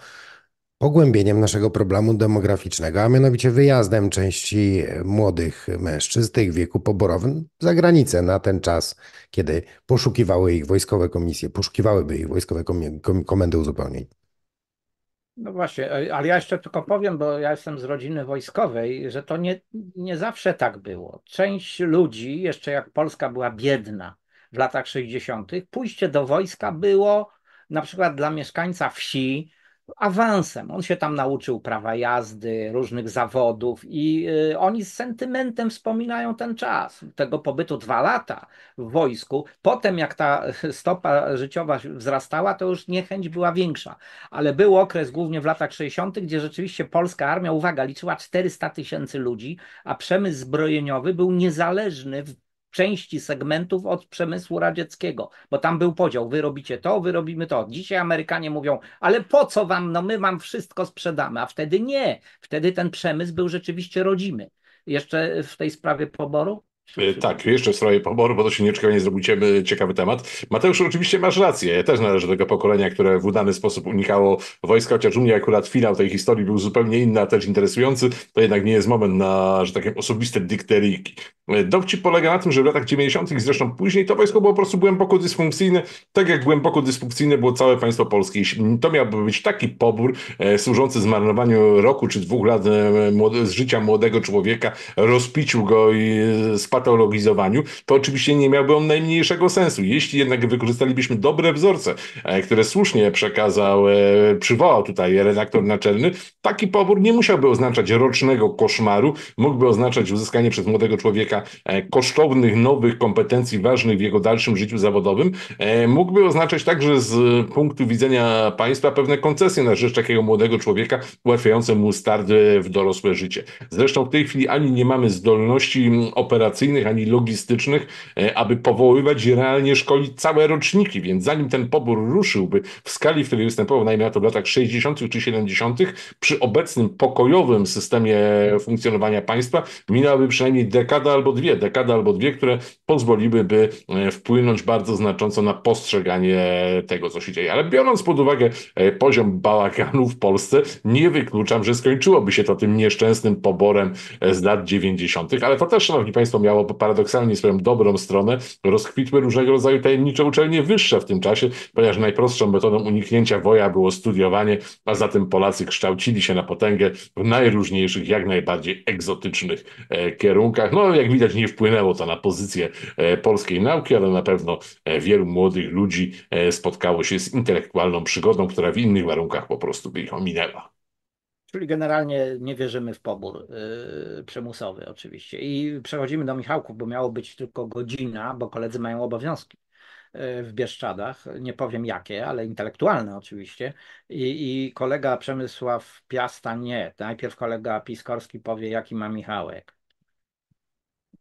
pogłębieniem naszego problemu demograficznego, a mianowicie wyjazdem części młodych mężczyzn tych wieku poborowym za granicę na ten czas, kiedy poszukiwały ich wojskowe komisje, poszukiwałyby ich wojskowe komendy uzupełnień. No właśnie, e, ale ja jeszcze tylko powiem, bo ja jestem z rodziny wojskowej, że to nie, nie zawsze tak było. Część ludzi, jeszcze jak Polska była biedna w latach 60., pójście do wojska było na przykład dla mieszkańca wsi, awansem. On się tam nauczył prawa jazdy, różnych zawodów i y, oni z sentymentem wspominają ten czas, tego pobytu dwa lata w wojsku. Potem jak ta stopa życiowa wzrastała, to już niechęć była większa. Ale był okres głównie w latach 60., gdzie rzeczywiście polska armia, uwaga, liczyła 400 tysięcy ludzi, a przemysł zbrojeniowy był niezależny w części segmentów od przemysłu radzieckiego, bo tam był podział, wy robicie to, wy robimy to. Dzisiaj Amerykanie mówią, ale po co wam, no my wam wszystko sprzedamy, a wtedy nie, wtedy ten przemysł był rzeczywiście rodzimy. Jeszcze w tej sprawie poboru? E, tak, jeszcze w sprawie poboru, bo to się nie zrobimy ciekawy temat. Mateusz, oczywiście masz rację. Ja też należę do tego pokolenia, które w udany sposób unikało wojska, chociaż u mnie akurat finał tej historii był zupełnie inny, a też interesujący. To jednak nie jest moment na, że takie powiem, osobiste dykteryjki. E, dowcip polega na tym, że w latach 90. i zresztą później to wojsko było po prostu głęboko dysfunkcyjne, tak jak głęboko dysfunkcyjne było całe państwo polskie. To miałby być taki pobór e, służący zmarnowaniu roku czy dwóch lat e, z życia młodego człowieka, rozpicił go i e, spadł patologizowaniu, to oczywiście nie miałby on najmniejszego sensu. Jeśli jednak wykorzystalibyśmy dobre wzorce, e, które słusznie przekazał, e, przywołał tutaj redaktor naczelny, taki pobór nie musiałby oznaczać rocznego koszmaru, mógłby oznaczać uzyskanie przez młodego człowieka e, kosztownych, nowych kompetencji ważnych w jego dalszym życiu zawodowym, mógłby oznaczać także z punktu widzenia państwa pewne koncesje na rzecz takiego młodego człowieka, ułatwiające mu start w dorosłe życie. Zresztą w tej chwili ani nie mamy zdolności mm, operacyjnych organizacyjnych, ani logistycznych, e, aby powoływać i realnie szkolić całe roczniki. Więc zanim ten pobór ruszyłby w skali, w której występował najmniej to w latach 60. czy 70., przy obecnym pokojowym systemie funkcjonowania państwa minęłaby przynajmniej dekada albo dwie, dekada albo dwie, które pozwoliłyby e, wpłynąć bardzo znacząco na postrzeganie tego, co się dzieje. Ale biorąc pod uwagę e, poziom bałaganu w Polsce, nie wykluczam, że skończyłoby się to tym nieszczęsnym poborem z lat 90., ale to też, szanowni państwo, miało miało paradoksalnie swoją dobrą stronę, rozkwitły różnego rodzaju tajemnicze uczelnie wyższe w tym czasie, ponieważ najprostszą metodą uniknięcia woja było studiowanie, a zatem Polacy kształcili się na potęgę w najróżniejszych, jak najbardziej egzotycznych e, kierunkach. No, jak widać, nie wpłynęło to na pozycję e, polskiej nauki, ale na pewno e, wielu młodych ludzi spotkało się z intelektualną przygodą, która w innych warunkach po prostu by ich ominęła. Czyli generalnie nie wierzymy w pobór yy, przymusowy oczywiście. I przechodzimy do Michałków, bo miało być tylko godzina, bo koledzy mają obowiązki y, w Bieszczadach, nie powiem jakie, ale intelektualne oczywiście. I, I, kolega Przemysław Piasta nie. Najpierw kolega Piskorski powie, jaki ma Michałek.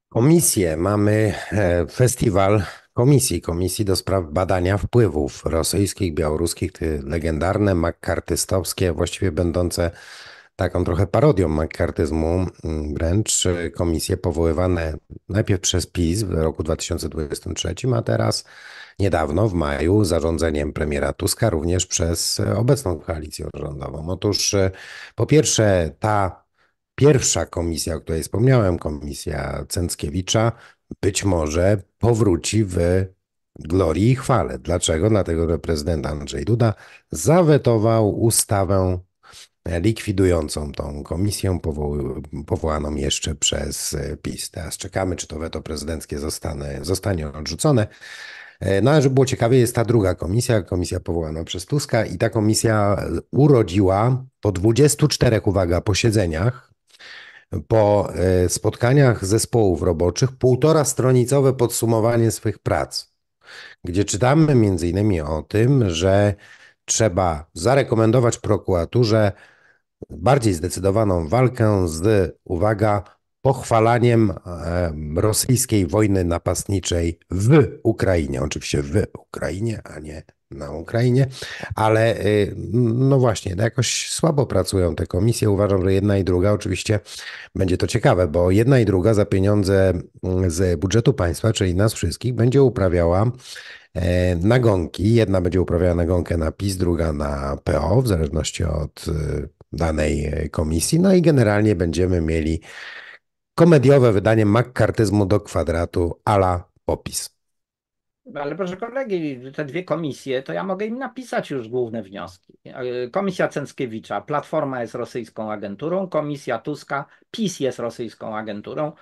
Komisję mamy e, festiwal komisji, komisji do spraw badania wpływów rosyjskich, białoruskich, te legendarne makartystowskie, właściwie będące taką trochę parodią makartyzmu mm, wręcz y, komisje powoływane najpierw przez PiS w roku 2023, a teraz niedawno w maju zarządzeniem premiera Tuska również przez obecną koalicję rządową. Otóż y, po pierwsze ta pierwsza komisja, o której wspomniałem, komisja Cęckiewicza, być może powróci w glorii i chwale. Dlaczego? Dlatego, że prezydent Andrzej Duda zawetował ustawę likwidującą tą komisję powołaną jeszcze przez e, PiS. Teraz czekamy, czy to weto prezydenckie zostanie, zostanie odrzucone. E, no ale żeby było ciekawie, jest ta druga komisja, komisja powołana przez Tuska i ta komisja urodziła po 24, uwaga, posiedzeniach, po e, spotkaniach zespołów roboczych, półtora stronicowe podsumowanie swych prac, gdzie czytamy między innymi o tym, że trzeba zarekomendować prokuraturze bardziej zdecydowaną walkę z, uwaga, pochwalaniem rosyjskiej wojny napastniczej w Ukrainie. Oczywiście w Ukrainie, a nie na Ukrainie, ale y, no właśnie, no jakoś słabo pracują te komisje. Uważam, że jedna i druga, oczywiście będzie to ciekawe, bo jedna i druga za pieniądze mm, z budżetu państwa, czyli nas wszystkich, będzie uprawiała e, nagonki. Jedna będzie uprawiała nagonkę na PiS, druga na PO, w zależności od y, danej e, komisji. No i generalnie będziemy mieli komediowe wydanie makkartyzmu do kwadratu ala popis. No, ale proszę kolegi, te dwie komisje, to ja mogę im napisać już główne wnioski. Komisja Cęckiewicza, Platforma jest rosyjską agenturą, Komisja Tuska, PiS jest rosyjską agenturą,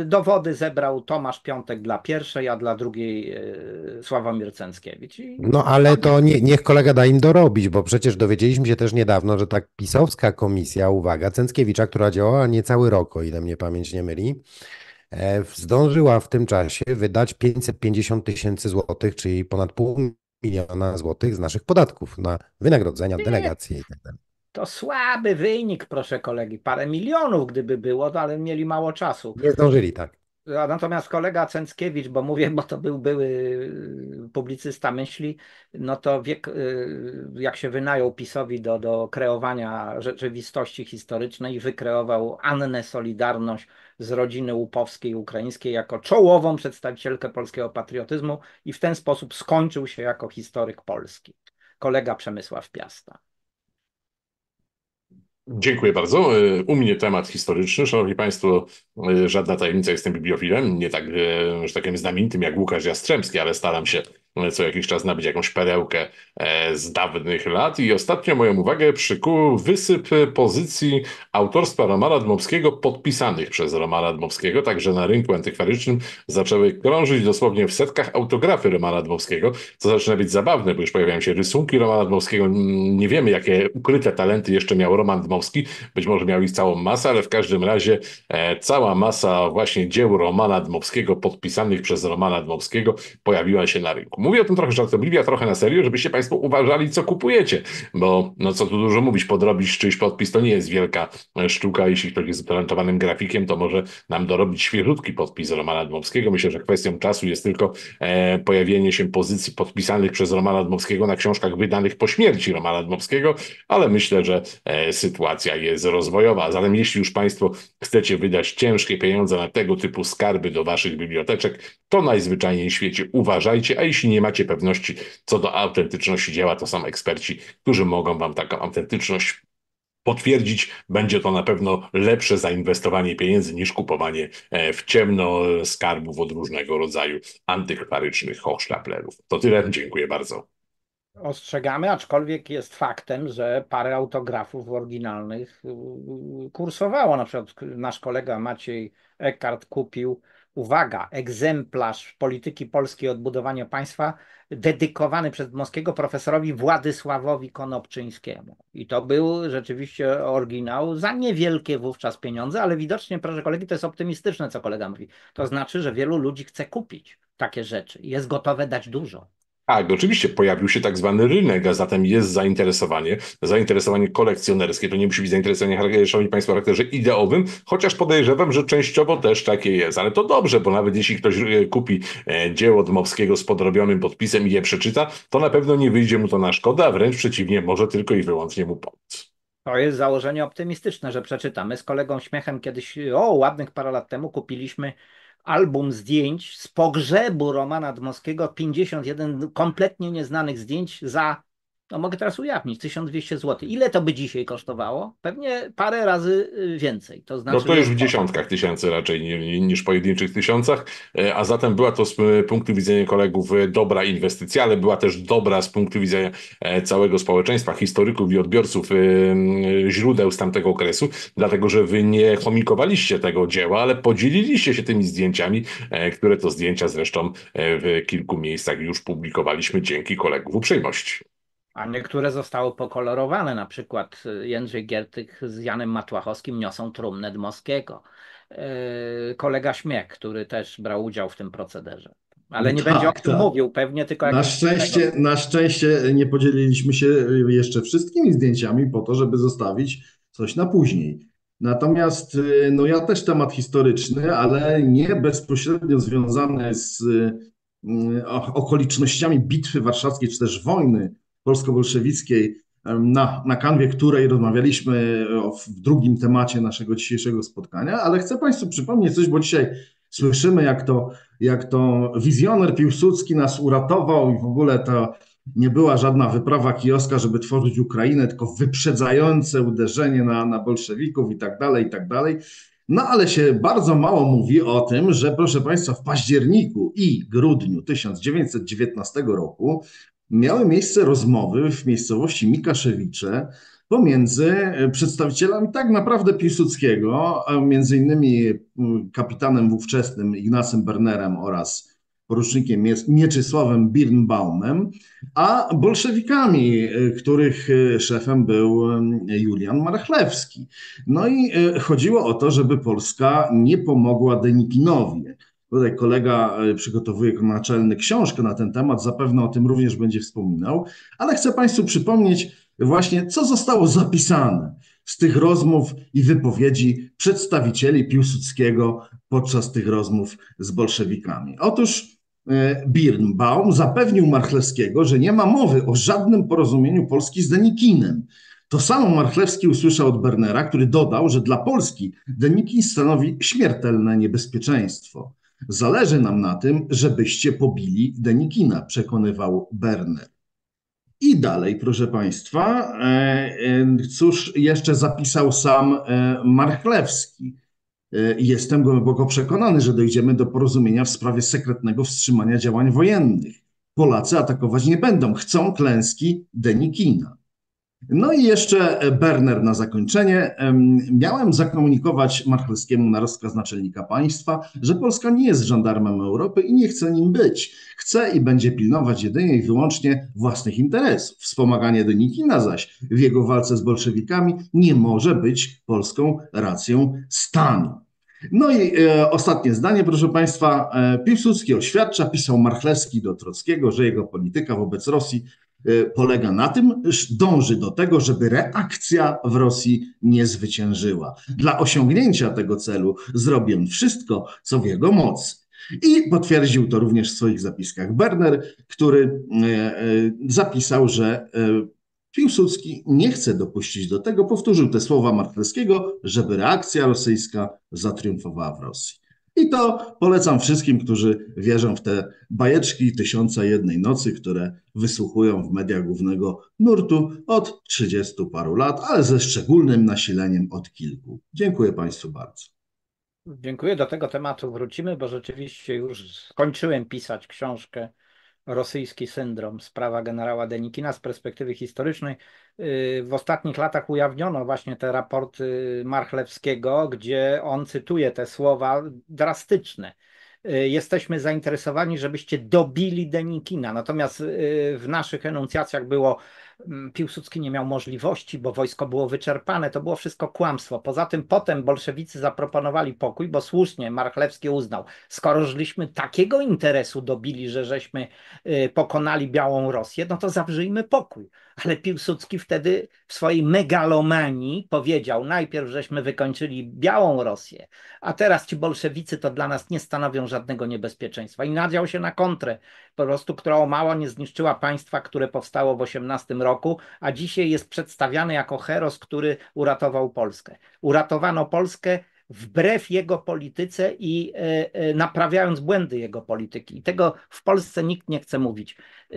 Y, dowody zebrał Tomasz Piątek dla pierwszej, a dla drugiej y, Sławomir Cęckiewicz. I... No ale to nie, niech kolega da im dorobić, bo przecież dowiedzieliśmy się też niedawno, że tak pisowska komisja, uwaga, Cęckiewicza, która działała niecały rok, o ile mnie pamięć nie myli, e, zdążyła w tym czasie wydać 550 tysięcy złotych, czyli ponad pół miliona złotych z naszych podatków na wynagrodzenia, delegacje itd. Tak to słaby wynik, proszę kolegi. Parę milionów, gdyby było, ale mieli mało czasu. Nie zdążyli, tak. Natomiast kolega Cęckiewicz, bo mówię, bo to był były publicysta myśli, no to wiek, y, jak się wynajął PiSowi do, do kreowania rzeczywistości historycznej, wykreował Annę Solidarność z rodziny łupowskiej ukraińskiej jako czołową przedstawicielkę polskiego patriotyzmu i w ten sposób skończył się jako historyk polski. Kolega Przemysław Piasta. Dziękuję bardzo. E, u mnie temat historyczny. Szanowni Państwo, e, żadna tajemnica, jestem bibliofilem, nie tak, e, że takim powiem, jak Łukasz Jastrzębski, ale staram się co jakiś czas nabić jakąś perełkę e, z dawnych lat. I ostatnio moją uwagę przykuł wysyp pozycji autorstwa Romana Dmowskiego podpisanych przez Romana Dmowskiego, także na rynku antykwarycznym zaczęły krążyć dosłownie w setkach autografy Romana Dmowskiego, co zaczyna być zabawne, bo już pojawiają się rysunki Romana Dmowskiego. Mm, nie wiemy, jakie ukryte talenty jeszcze miał Roman Dmowski, być może miał ich całą masę, ale w każdym razie e, cała masa właśnie dzieł Romana Dmowskiego podpisanych przez Romana Dmowskiego pojawiła się na rynku. Mówię o tym trochę żartobliwie, a trochę na serio, żebyście Państwo uważali, co kupujecie, bo no co tu dużo mówić, podrobić czyjś podpis to nie jest wielka e, sztuka. Jeśli ktoś jest utalentowanym grafikiem, to może nam dorobić świeżutki podpis Romana Dmowskiego. Myślę, że kwestią czasu jest tylko e, pojawienie się pozycji podpisanych przez Romana Dmowskiego na książkach wydanych po śmierci Romana Dmowskiego, ale myślę, że e, sytuacja jest rozwojowa. Zatem jeśli już Państwo chcecie wydać ciężkie pieniądze na tego typu skarby do Waszych biblioteczek, to najzwyczajniej w świecie uważajcie, a jeśli nie nie macie pewności co do autentyczności dzieła, to są eksperci, którzy mogą wam taką autentyczność potwierdzić, będzie to na pewno lepsze zainwestowanie pieniędzy niż kupowanie e, w ciemno skarbów od różnego rodzaju antykwarycznych hochsztaplerów. To tyle, dziękuję bardzo. Ostrzegamy, aczkolwiek jest faktem, że parę autografów oryginalnych kursowało. Na przykład nasz kolega Maciej Eckart kupił uwaga, egzemplarz polityki polskiej odbudowania państwa dedykowany przez moskiego profesorowi Władysławowi Konopczyńskiemu. I to był rzeczywiście oryginał za niewielkie wówczas pieniądze, ale widocznie, proszę kolegi, to jest optymistyczne, co kolega mówi. To znaczy, że wielu ludzi chce kupić takie rzeczy i jest gotowe dać dużo. Tak, no oczywiście pojawił się tak zwany rynek, a zatem jest zainteresowanie, zainteresowanie kolekcjonerskie. To nie musi być zainteresowanie, e, szanowni państwo, o charakterze ideowym, chociaż podejrzewam, że częściowo też takie jest. Ale to dobrze, bo nawet jeśli ktoś e, kupi e, dzieło Dmowskiego z podrobionym podpisem i je przeczyta, to na pewno nie wyjdzie mu to na szkodę, a wręcz przeciwnie, może tylko i wyłącznie mu pomóc. To jest założenie optymistyczne, że przeczytamy. Z kolegą Śmiechem kiedyś, o, ładnych parę lat temu kupiliśmy album zdjęć z pogrzebu Romana Dmowskiego, 51 kompletnie nieznanych zdjęć za no mogę teraz ujawnić, 1200 zł. Ile to by dzisiaj kosztowało? Pewnie parę razy y, więcej. To znaczy, no to znaczy już w dziesiątkach tysięcy raczej niż pojedynczych tysiącach, e, a zatem była to z punktu widzenia kolegów e, dobra inwestycja, ale była też dobra z punktu widzenia e, całego społeczeństwa, historyków i odbiorców źródeł z tamtego okresu, dlatego że wy nie chomikowaliście tego dzieła, ale podzieliliście się tymi zdjęciami, które to zdjęcia zresztą w kilku miejscach już publikowaliśmy dzięki kolegów uprzejmości a niektóre zostały pokolorowane. Na przykład y, Jędrzej Giertych z Janem Matłachowskim niosą trumnę Dmowskiego. Y, kolega Śmiech, który też brał udział w tym procederze. Ale nie tak, będzie o tak, tym tak. mówił, pewnie tylko na szczęście, tego. na szczęście nie podzieliliśmy się jeszcze wszystkimi zdjęciami po to, żeby zostawić coś na później. Natomiast y, no ja też temat historyczny, ale nie bezpośrednio związany z okolicznościami bitwy warszawskiej czy też wojny polsko-bolszewickiej, na, na kanwie której rozmawialiśmy e, w drugim temacie naszego dzisiejszego spotkania, ale chcę Państwu przypomnieć coś, bo dzisiaj słyszymy, jak to, jak to wizjoner Piłsudski nas uratował i w ogóle to nie była żadna wyprawa Kioska, żeby tworzyć Ukrainę, tylko wyprzedzające uderzenie na, na bolszewików i tak dalej, i tak dalej. No ale się bardzo mało mówi o tym, że proszę Państwa, w październiku i grudniu 1919 roku miały miejsce rozmowy w miejscowości Mikaszewicze pomiędzy e, przedstawicielami tak naprawdę Piłsudskiego, między innymi e, kapitanem ówczesnym Ignacym Bernerem oraz porucznikiem Mieczysławem Birnbaumem, a bolszewikami, e, których szefem był Julian Marchlewski. No i chodziło o to, żeby Polska nie pomogła Denikinowi. Tutaj kolega e, przygotowuje naczelny książkę na ten temat, zapewne o tym również będzie wspominał, ale chcę Państwu przypomnieć właśnie, co zostało zapisane z tych rozmów i wypowiedzi przedstawicieli Piłsudskiego podczas tych rozmów z bolszewikami. Otóż e, Birnbaum zapewnił Marchlewskiego, że nie ma mowy o żadnym porozumieniu Polski z Denikinem. To samo Marchlewski usłyszał od Bernera, który dodał, że dla Polski Denikin stanowi śmiertelne niebezpieczeństwo. Zależy nam na tym, żebyście pobili Denikina, przekonywał Berner. I dalej, proszę Państwa, e, e, cóż jeszcze zapisał sam e, Marchlewski. Jestem głęboko przekonany, że dojdziemy do porozumienia w sprawie sekretnego wstrzymania działań wojennych. Polacy atakować nie będą, chcą klęski Denikina. No i jeszcze e, Berner na zakończenie. Miałem zakomunikować Marchelskiemu na rozkaz naczelnika państwa, że Polska nie jest żandarmem Europy i nie chce nim być. Chce i będzie pilnować jedynie i wyłącznie własnych interesów. Wspomaganie Denikina zaś w jego walce z bolszewikami nie może być polską racją stanu. No i e, ostatnie zdanie, proszę Państwa. E, Piłsudski oświadcza, pisał Marchlewski do Trockiego, że jego polityka wobec Rosji Y, polega na tym, dąży do tego, żeby reakcja w Rosji nie zwyciężyła. Dla osiągnięcia tego celu zrobię wszystko, co w jego mocy. I potwierdził to również w swoich zapiskach Berner, który y, y, zapisał, że Piłsudski nie chce dopuścić do tego, powtórzył te słowa Martleskiego, żeby reakcja rosyjska zatriumfowała w Rosji. I to polecam wszystkim, którzy wierzą w te bajeczki Tysiąca Jednej Nocy, które wysłuchują w mediach głównego nurtu od 30 paru lat, ale ze szczególnym nasileniem od kilku. Dziękuję Państwu bardzo. Dziękuję. Do tego tematu wrócimy, bo rzeczywiście już skończyłem pisać książkę rosyjski syndrom, sprawa generała Denikina z perspektywy historycznej. Y, w ostatnich latach ujawniono właśnie te raporty Marchlewskiego, gdzie on cytuje te słowa drastyczne. Y, jesteśmy zainteresowani, żebyście dobili Denikina. Natomiast y, w naszych enuncjacjach było Mm, Piłsudski nie miał możliwości, bo wojsko było wyczerpane, to było wszystko kłamstwo. Poza tym potem bolszewicy zaproponowali pokój, bo słusznie Marchlewski uznał, skoro żeśmy takiego interesu dobili, że żeśmy y, pokonali Białą Rosję, no to zawrzyjmy pokój. Ale Piłsudski wtedy w swojej megalomanii powiedział, najpierw żeśmy wykończyli Białą Rosję, a teraz ci bolszewicy to dla nas nie stanowią żadnego niebezpieczeństwa. I nadział się na kontrę po prostu, o mało nie zniszczyła państwa, które powstało w XVIII roku, a dzisiaj jest przedstawiany jako heros, który uratował Polskę. Uratowano Polskę wbrew jego polityce i e, e, naprawiając błędy jego polityki. I tego w Polsce nikt nie chce mówić. E,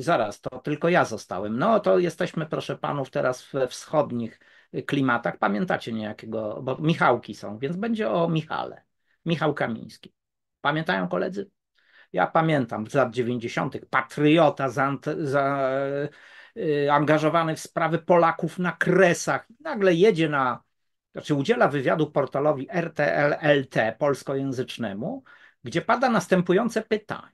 zaraz, to tylko ja zostałem. No to jesteśmy, proszę panów, teraz we wschodnich klimatach. Pamiętacie niejakiego, bo Michałki są, więc będzie o Michale. Michał Kamiński. Pamiętają koledzy? Ja pamiętam z lat 90. patriota za, za, yy, angażowany w sprawy Polaków na Kresach. Nagle jedzie na, znaczy udziela wywiadu portalowi RTLLT polskojęzycznemu, gdzie pada następujące pytanie.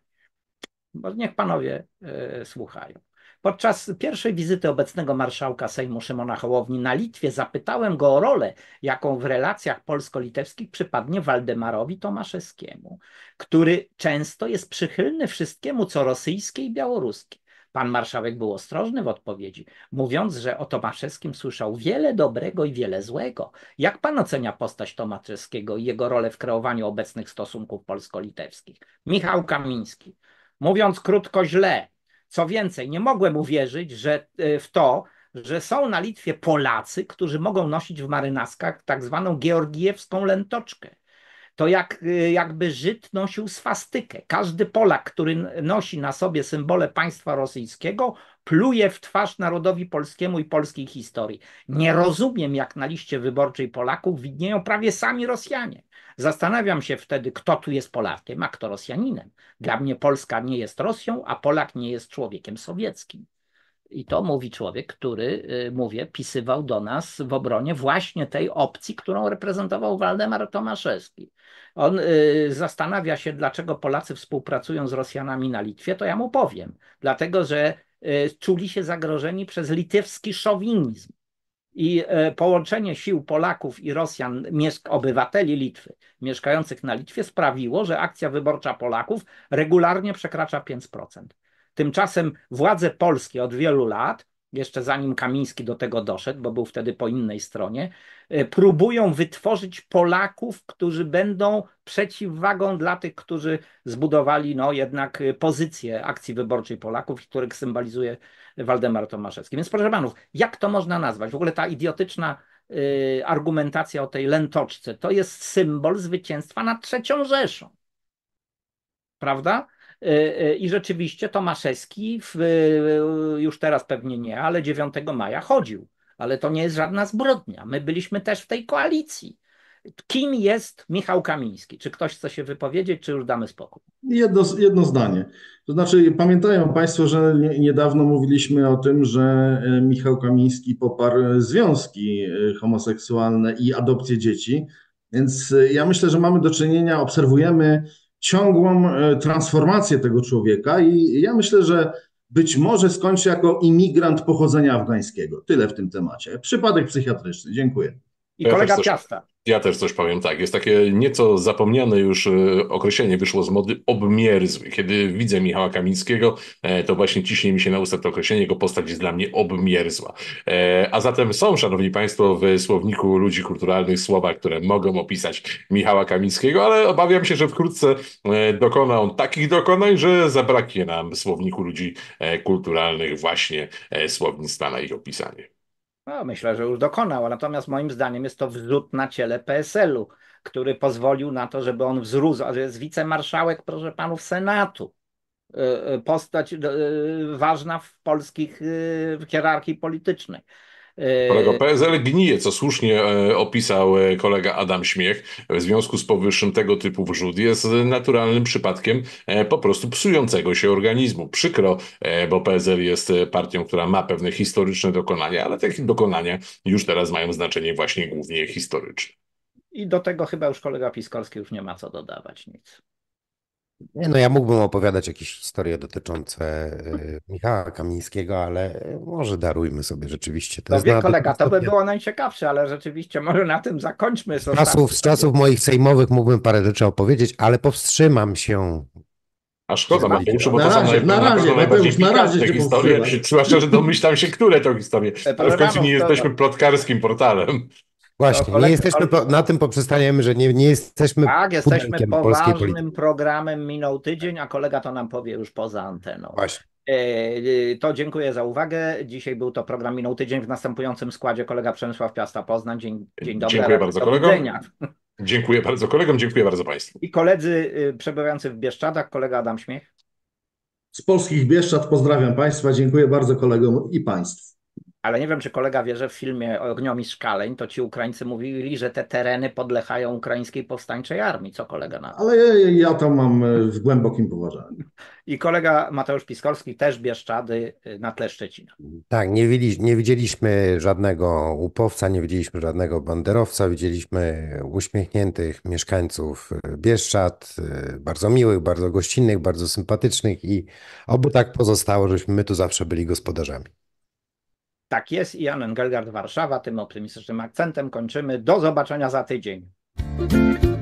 Bo niech panowie yy, słuchają. Podczas pierwszej wizyty obecnego marszałka Sejmu Szymona Hołowni na Litwie zapytałem go o rolę, jaką w relacjach polsko-litewskich przypadnie Waldemarowi Tomaszewskiemu, który często jest przychylny wszystkiemu, co rosyjskie i białoruskie. Pan marszałek był ostrożny w odpowiedzi, mówiąc, że o Tomaszewskim słyszał wiele dobrego i wiele złego. Jak pan ocenia postać Tomaszewskiego i jego rolę w kreowaniu obecnych stosunków polsko-litewskich? Michał Kamiński. Mówiąc krótko, źle. Co więcej, nie mogłem uwierzyć że, e, w to, że są na Litwie Polacy, którzy mogą nosić w marynaskach tak zwaną georgijewską lętoczkę to jak, y, jakby Żyd nosił swastykę. Każdy Polak, który nosi na sobie symbole państwa rosyjskiego, pluje w twarz narodowi polskiemu i polskiej historii. Nie tak. rozumiem, jak na liście wyborczej Polaków widnieją prawie sami Rosjanie. Zastanawiam się wtedy, kto tu jest Polakiem, a kto Rosjaninem. Dla mnie Polska nie jest Rosją, a Polak nie jest człowiekiem sowieckim. I to mówi człowiek, który, y, mówię, pisywał do nas w obronie właśnie tej opcji, którą reprezentował Waldemar Tomaszewski. On y, zastanawia się, dlaczego Polacy współpracują z Rosjanami na Litwie, to ja mu powiem. Dlatego, że y, czuli się zagrożeni przez litewski szowinizm. I połączenie sił Polaków i Rosjan, obywateli Litwy, mieszkających na Litwie, sprawiło, że akcja wyborcza Polaków regularnie przekracza 5%. Tymczasem władze polskie od wielu lat, jeszcze zanim Kamiński do tego doszedł, bo był wtedy po innej stronie, y, próbują wytworzyć Polaków, którzy będą przeciwwagą dla tych, którzy zbudowali no, jednak y, pozycję akcji wyborczej Polaków, których symbolizuje Waldemar Tomaszewski. Więc proszę panów, jak to można nazwać? W ogóle ta idiotyczna y, argumentacja o tej lętoczce to jest symbol zwycięstwa nad trzecią Rzeszą. Prawda? E, e, I rzeczywiście Tomaszewski w, e, już teraz pewnie nie, ale 9 maja chodził. Ale to nie jest żadna zbrodnia. My byliśmy też w tej koalicji. Kim jest Michał Kamiński? Czy ktoś chce się wypowiedzieć, czy już damy spokój? Jedno, jedno zdanie. To znaczy, pamiętają Państwo, że niedawno mówiliśmy o tym, że Michał Kamiński poparł związki homoseksualne i adopcję dzieci. Więc ja myślę, że mamy do czynienia, obserwujemy ciągłą e, transformację tego człowieka i ja myślę, że być może skończy jako imigrant pochodzenia afgańskiego. Tyle w tym temacie. Przypadek psychiatryczny. Dziękuję. I kolega Ciasta. Ja też coś powiem tak. Jest takie nieco zapomniane już e, określenie wyszło z mody obmierzły. Kiedy widzę Michała Kamińskiego, e, to właśnie ciśnie mi się na usta to określenie, jego postać jest dla mnie obmierzła. E, a zatem są, szanowni państwo, w słowniku ludzi kulturalnych słowa, które mogą opisać Michała Kamińskiego, ale obawiam się, że wkrótce dokona on takich dokonań, że zabraknie nam w słowniku ludzi kulturalnych właśnie słownictwa na ich opisanie. No, myślę, że już dokonał, natomiast moim zdaniem jest to wrzut na ciele PSL-u, który pozwolił na to, żeby on wzrósł, a jest wicemarszałek, proszę panów, Senatu. E, e, postać e, ważna w polskich w hierarchii politycznej. Kolego, e, PSL gnije, co słusznie e, opisał e, kolega Adam Śmiech. W związku z powyższym tego typu wrzód jest naturalnym przypadkiem po prostu psującego się organizmu. Przykro, bo PSL jest partią, która ma pewne historyczne dokonania, ale te dokonania już teraz mają znaczenie właśnie głównie historyczne. I do tego chyba już kolega Piskorski już nie ma co dodawać nic. Nie, no ja mógłbym opowiadać jakieś historie dotyczące y, Michała Kamińskiego, ale może darujmy sobie rzeczywiście. To Tobie, kolega, to by było najciekawsze, ale rzeczywiście może na tym zakończmy. Z czasów, z czasów moich sejmowych mógłbym parę rzeczy opowiedzieć, ale powstrzymam się. A szkoda, bo bo na to razie, są na razie, najbardziej na razie, historie, zwłaszcza, że domyślam się, które to historie. w końcu nie jesteśmy plotkarskim portalem. Właśnie, nie jesteśmy po, na tym poprzestaniemy, że nie, nie jesteśmy. Tak, jesteśmy poważnym programem. Minął tydzień, a kolega to nam powie już poza anteną. Właśnie. E, e, to dziękuję za uwagę. Dzisiaj był to program Minął Tydzień w następującym składzie kolega Przemysław Piasta Poznań. Dzień, dzień dobry. Dziękuję bardzo kolegom. Dziękuję bardzo kolegom, dziękuję bardzo Państwu. I koledzy y, przebywający w Bieszczadach, kolega Adam Śmiech. Z polskich Bieszczad pozdrawiam Państwa, dziękuję bardzo kolegom i Państwu ale nie wiem, czy kolega wie, że w filmie Ogniomistrz szkaleń, to ci Ukraińcy mówili, że te tereny podlechają ukraińskiej powstańczej armii. Co kolega na Ale ja, ja to mam e, w głębokim poważaniu. I kolega Mateusz Piskorski też Bieszczady e, na tle Szczecina. Tak, nie, widzieli, nie widzieliśmy żadnego upowca, nie widzieliśmy żadnego banderowca, widzieliśmy uśmiechniętych mieszkańców e, Bieszczad, bardzo miłych, bardzo gościnnych, bardzo sympatycznych i obu tak pozostało, żeśmy my tu zawsze byli gospodarzami. Tak jest, Jan Engelgard, Warszawa. Tym optymistycznym akcentem kończymy. Do zobaczenia za tydzień.